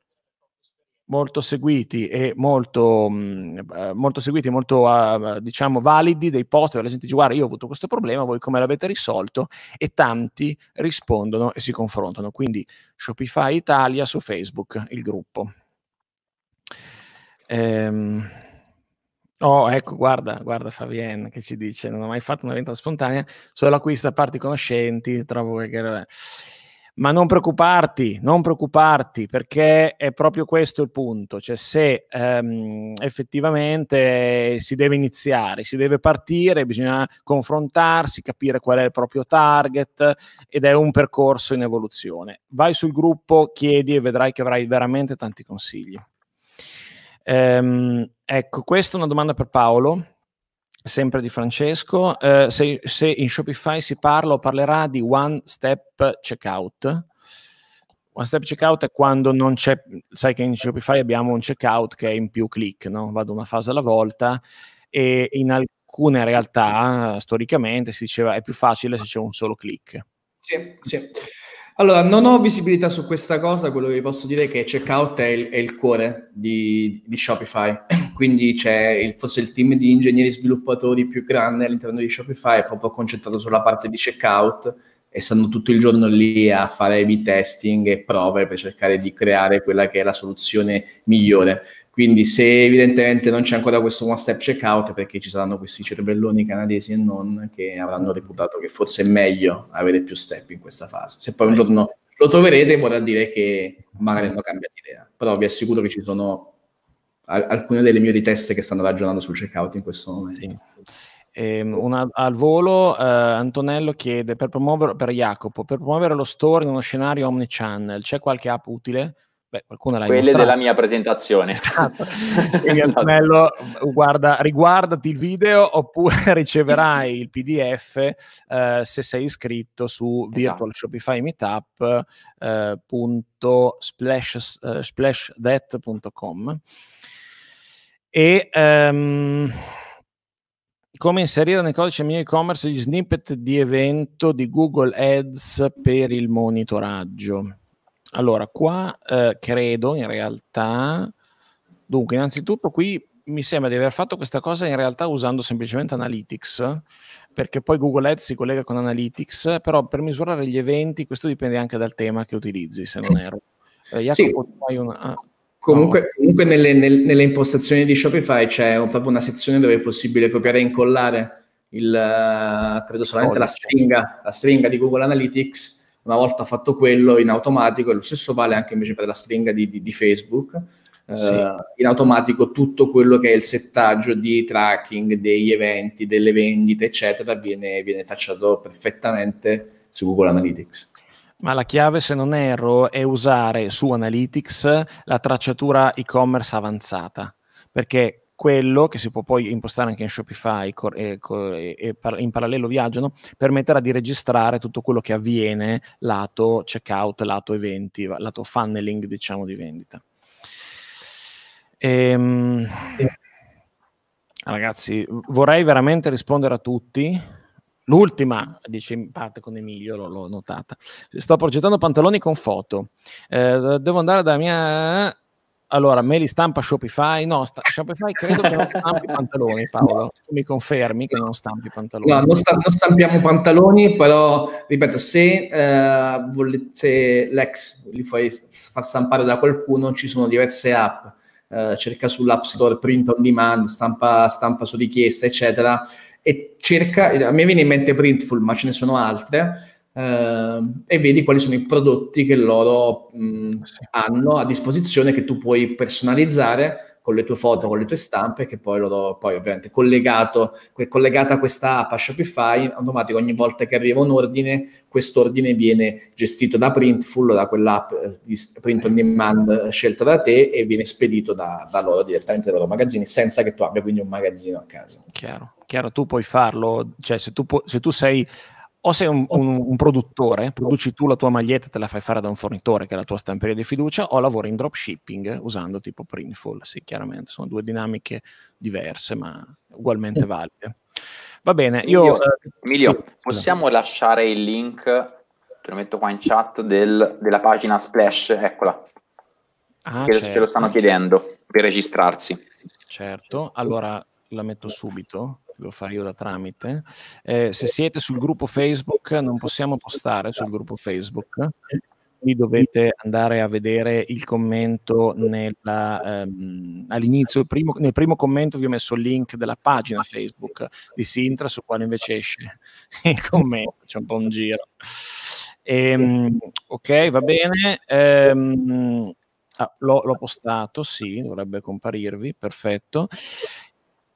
molto seguiti e molto, mm, eh, molto seguiti, molto ah, diciamo validi dei post dove la gente dice guarda io ho avuto questo problema, voi come l'avete risolto? E tanti rispondono e si confrontano, quindi Shopify Italia su Facebook, il gruppo. Ehm, oh, ecco, guarda, guarda Fabien che ci dice, non ho mai fatto una vendita spontanea, solo acquisto a parti conoscenti, trovo che... Ma non preoccuparti, non preoccuparti, perché è proprio questo il punto, cioè se ehm, effettivamente si deve iniziare, si deve partire, bisogna confrontarsi, capire qual è il proprio target ed è un percorso in evoluzione. Vai sul gruppo, chiedi e vedrai che avrai veramente tanti consigli. Ehm, ecco, questa è una domanda per Paolo sempre di Francesco, eh, se, se, in Shopify si parla o parlerà di one step checkout. One step checkout è quando non c'è, sai che in Shopify abbiamo un checkout che è in più click, no? vado una fase alla volta e in alcune realtà storicamente si diceva è più facile se c'è un solo click. Sì, sì. Allora, non ho visibilità su questa cosa, quello che vi posso dire è che checkout è il, è il cuore di, di Shopify quindi c'è il, forse il team di ingegneri sviluppatori più grande all'interno di Shopify proprio concentrato sulla parte di checkout e stanno tutto il giorno lì a fare i testing e prove per cercare di creare quella che è la soluzione migliore. Quindi se evidentemente non c'è ancora questo one step checkout perché ci saranno questi cervelloni canadesi e non che avranno reputato che forse è meglio avere più step in questa fase. Se poi un giorno lo troverete vorrà dire che magari hanno cambiato idea, però vi assicuro che ci sono al- alcune delle mie teste che stanno ragionando sul checkout in questo momento. Sì. Eh, una, al volo, eh, Antonello chiede per, promuovere, per Jacopo, per promuovere lo store in uno scenario omnichannel, c'è qualche app utile? Beh, qualcuna l'hai Quelle della mia presentazione. Esatto. Quindi esatto. Antonello, guarda, riguardati il video oppure riceverai il PDF eh, se sei iscritto su esatto. virtualshopifymeetup.splashdat.com. Eh, e um, come inserire nel codice mio e-commerce gli snippet di evento di Google Ads per il monitoraggio. Allora, qua eh, credo in realtà, dunque, innanzitutto qui mi sembra di aver fatto questa cosa in realtà usando semplicemente Analytics, perché poi Google Ads si collega con Analytics, però per misurare gli eventi questo dipende anche dal tema che utilizzi, se non eh. erro. Eh, Jacopo, sì. un... ah. Comunque, oh. comunque nelle, nel, nelle, impostazioni di Shopify c'è proprio una sezione dove è possibile copiare e incollare il, eh, credo solamente la, stringa, la stringa, di Google Analytics. Una volta fatto quello in automatico, e lo stesso vale anche invece per la stringa di, di, di Facebook. Eh, sì. Uh, in automatico tutto quello che è il settaggio di tracking degli eventi, delle vendite, eccetera, viene, viene tacciato perfettamente su Google Analytics. Ma la chiave, se non erro, è usare su Analytics la tracciatura e-commerce avanzata, perché quello che si può poi impostare anche in Shopify e, e, e in parallelo viaggiano, permetterà di registrare tutto quello che avviene lato checkout, lato eventi, lato funneling, diciamo, di vendita. Ehm, ragazzi, vorrei veramente rispondere a tutti L'ultima, dice in parte con Emilio, l'ho notata. Sto progettando pantaloni con foto. Eh, devo andare dalla mia... Eh? Allora, me li stampa Shopify? No, sta... Shopify credo che non stampi pantaloni, Paolo. Mi confermi che non stampi pantaloni? No, non, sta- non stampiamo pantaloni, però, ripeto, se, eh, se l'ex li fai far stampare da qualcuno, ci sono diverse app. Eh, cerca sull'App Store, print on demand, stampa, stampa su richiesta, eccetera e cerca, a me viene in mente Printful, ma ce ne sono altre, Uh, e vedi quali sono i prodotti che loro mh, mm, sì. hanno a disposizione che tu puoi personalizzare con le tue foto, con le tue stampe, che poi loro, poi ovviamente collegato, collegata a questa app a Shopify, automatico ogni volta che arriva un ordine, quest'ordine viene gestito da Printful da quell'app eh, di print on demand scelta da te e viene spedito da, da loro direttamente dai loro magazzini senza che tu abbia quindi un magazzino a casa. Chiaro chiaro, tu puoi farlo, cioè se tu, pu- se tu sei o sei un, un, un, produttore, produci tu la tua maglietta e te la fai fare da un fornitore che è la tua stamperia di fiducia, o lavori in dropshipping usando tipo Printful. Sì, chiaramente sono due dinamiche diverse, ma ugualmente eh. valide. Va bene, io. Emilio, eh, eh sì, possiamo sì. lasciare il link, te lo metto qua in chat, del, della pagina Splash, eccola. Ah, che certo. ce lo stanno chiedendo per registrarsi. Certo, allora la metto subito devo fare io da tramite. Eh, se siete sul gruppo Facebook, non possiamo postare sul gruppo Facebook. Lì dovete andare a vedere il commento nella, ehm, all'inizio. Il primo, nel primo commento vi ho messo il link della pagina Facebook di Sintra, su quale invece esce il commento. C'è un po' un giro. Ehm, ok, va bene. Ehm, ah, l'ho, l'ho postato, sì, dovrebbe comparirvi, perfetto.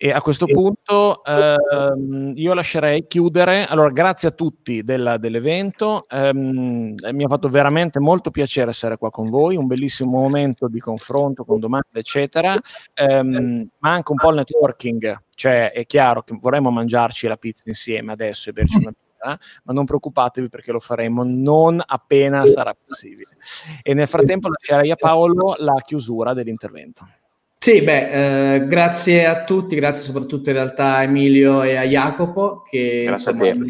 E a questo punto ehm, io lascerei chiudere. Allora, grazie a tutti della, dell'evento. Ehm, eh, mi ha fatto veramente molto piacere essere qua con voi, un bellissimo momento di confronto con domande, eccetera. Ehm, ma anche un po' il networking. Cioè, è chiaro che vorremmo mangiarci la pizza insieme adesso e berci una pizza ma non preoccupatevi perché lo faremo non appena sarà possibile. E nel frattempo lascerei a Paolo la chiusura dell'intervento. Sì, beh, eh, grazie a tutti, grazie soprattutto in realtà a Emilio e a Jacopo che insomma, a hanno,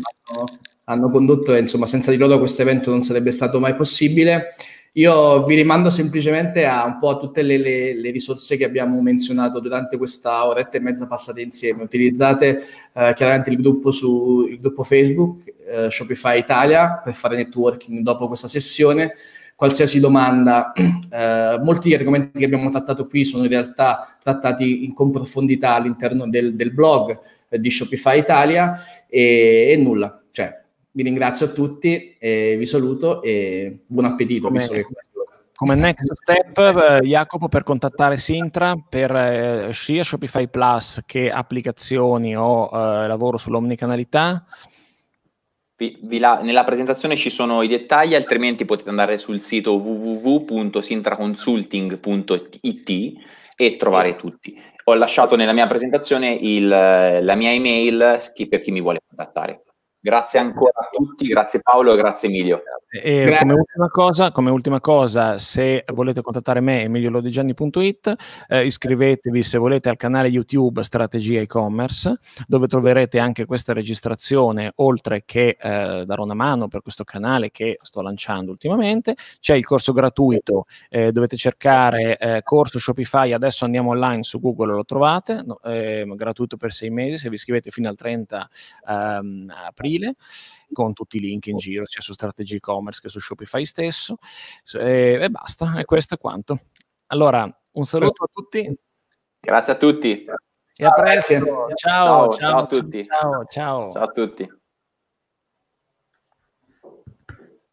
hanno, condotto e insomma senza di loro questo evento non sarebbe stato mai possibile. Io vi rimando semplicemente a un po' a tutte le, le, le risorse che abbiamo menzionato durante questa oretta e mezza passata insieme. Utilizzate eh, chiaramente il gruppo, su, il gruppo Facebook eh, Shopify Italia per fare networking dopo questa sessione qualsiasi domanda. Eh, molti argomenti che abbiamo trattato qui sono in realtà trattati in, con profondità all'interno del, del blog eh, di Shopify Italia e, e, nulla, cioè vi ringrazio a tutti, vi saluto e buon appetito. Come, che... come next step, eh, Jacopo, per contattare Sintra per eh, sia Shopify Plus che applicazioni o eh, lavoro sull'omnicanalità, vi, vi la, nella presentazione ci sono i dettagli, altrimenti potete andare sul sito www.sintraconsulting.it e trovare tutti. Ho lasciato nella mia presentazione il, la mia email per chi mi vuole contattare. Grazie ancora a tutti, grazie Paolo e grazie Emilio. E grazie. Come, ultima cosa, come, ultima cosa, se volete contattare me, emiliolodigianni.it, eh, iscrivetevi se volete al canale YouTube Strategia e-commerce, dove troverete anche questa registrazione, oltre che eh, dare una mano per questo canale che sto lanciando ultimamente. C'è il corso gratuito, eh, dovete cercare eh, corso Shopify, adesso andiamo online su Google, lo trovate, no, ehm, gratuito per sei mesi, se vi iscrivete fino al 30 ehm, aprile aprile con tutti i link in oh. giro sia su Strategy e-commerce che su Shopify stesso e, eh, e basta, e questo è quanto. Allora, un saluto a tutti. Grazie a tutti. E a presto. Ciao, ciao, ciao, ciao a tutti. Ciao, ciao. ciao a tutti.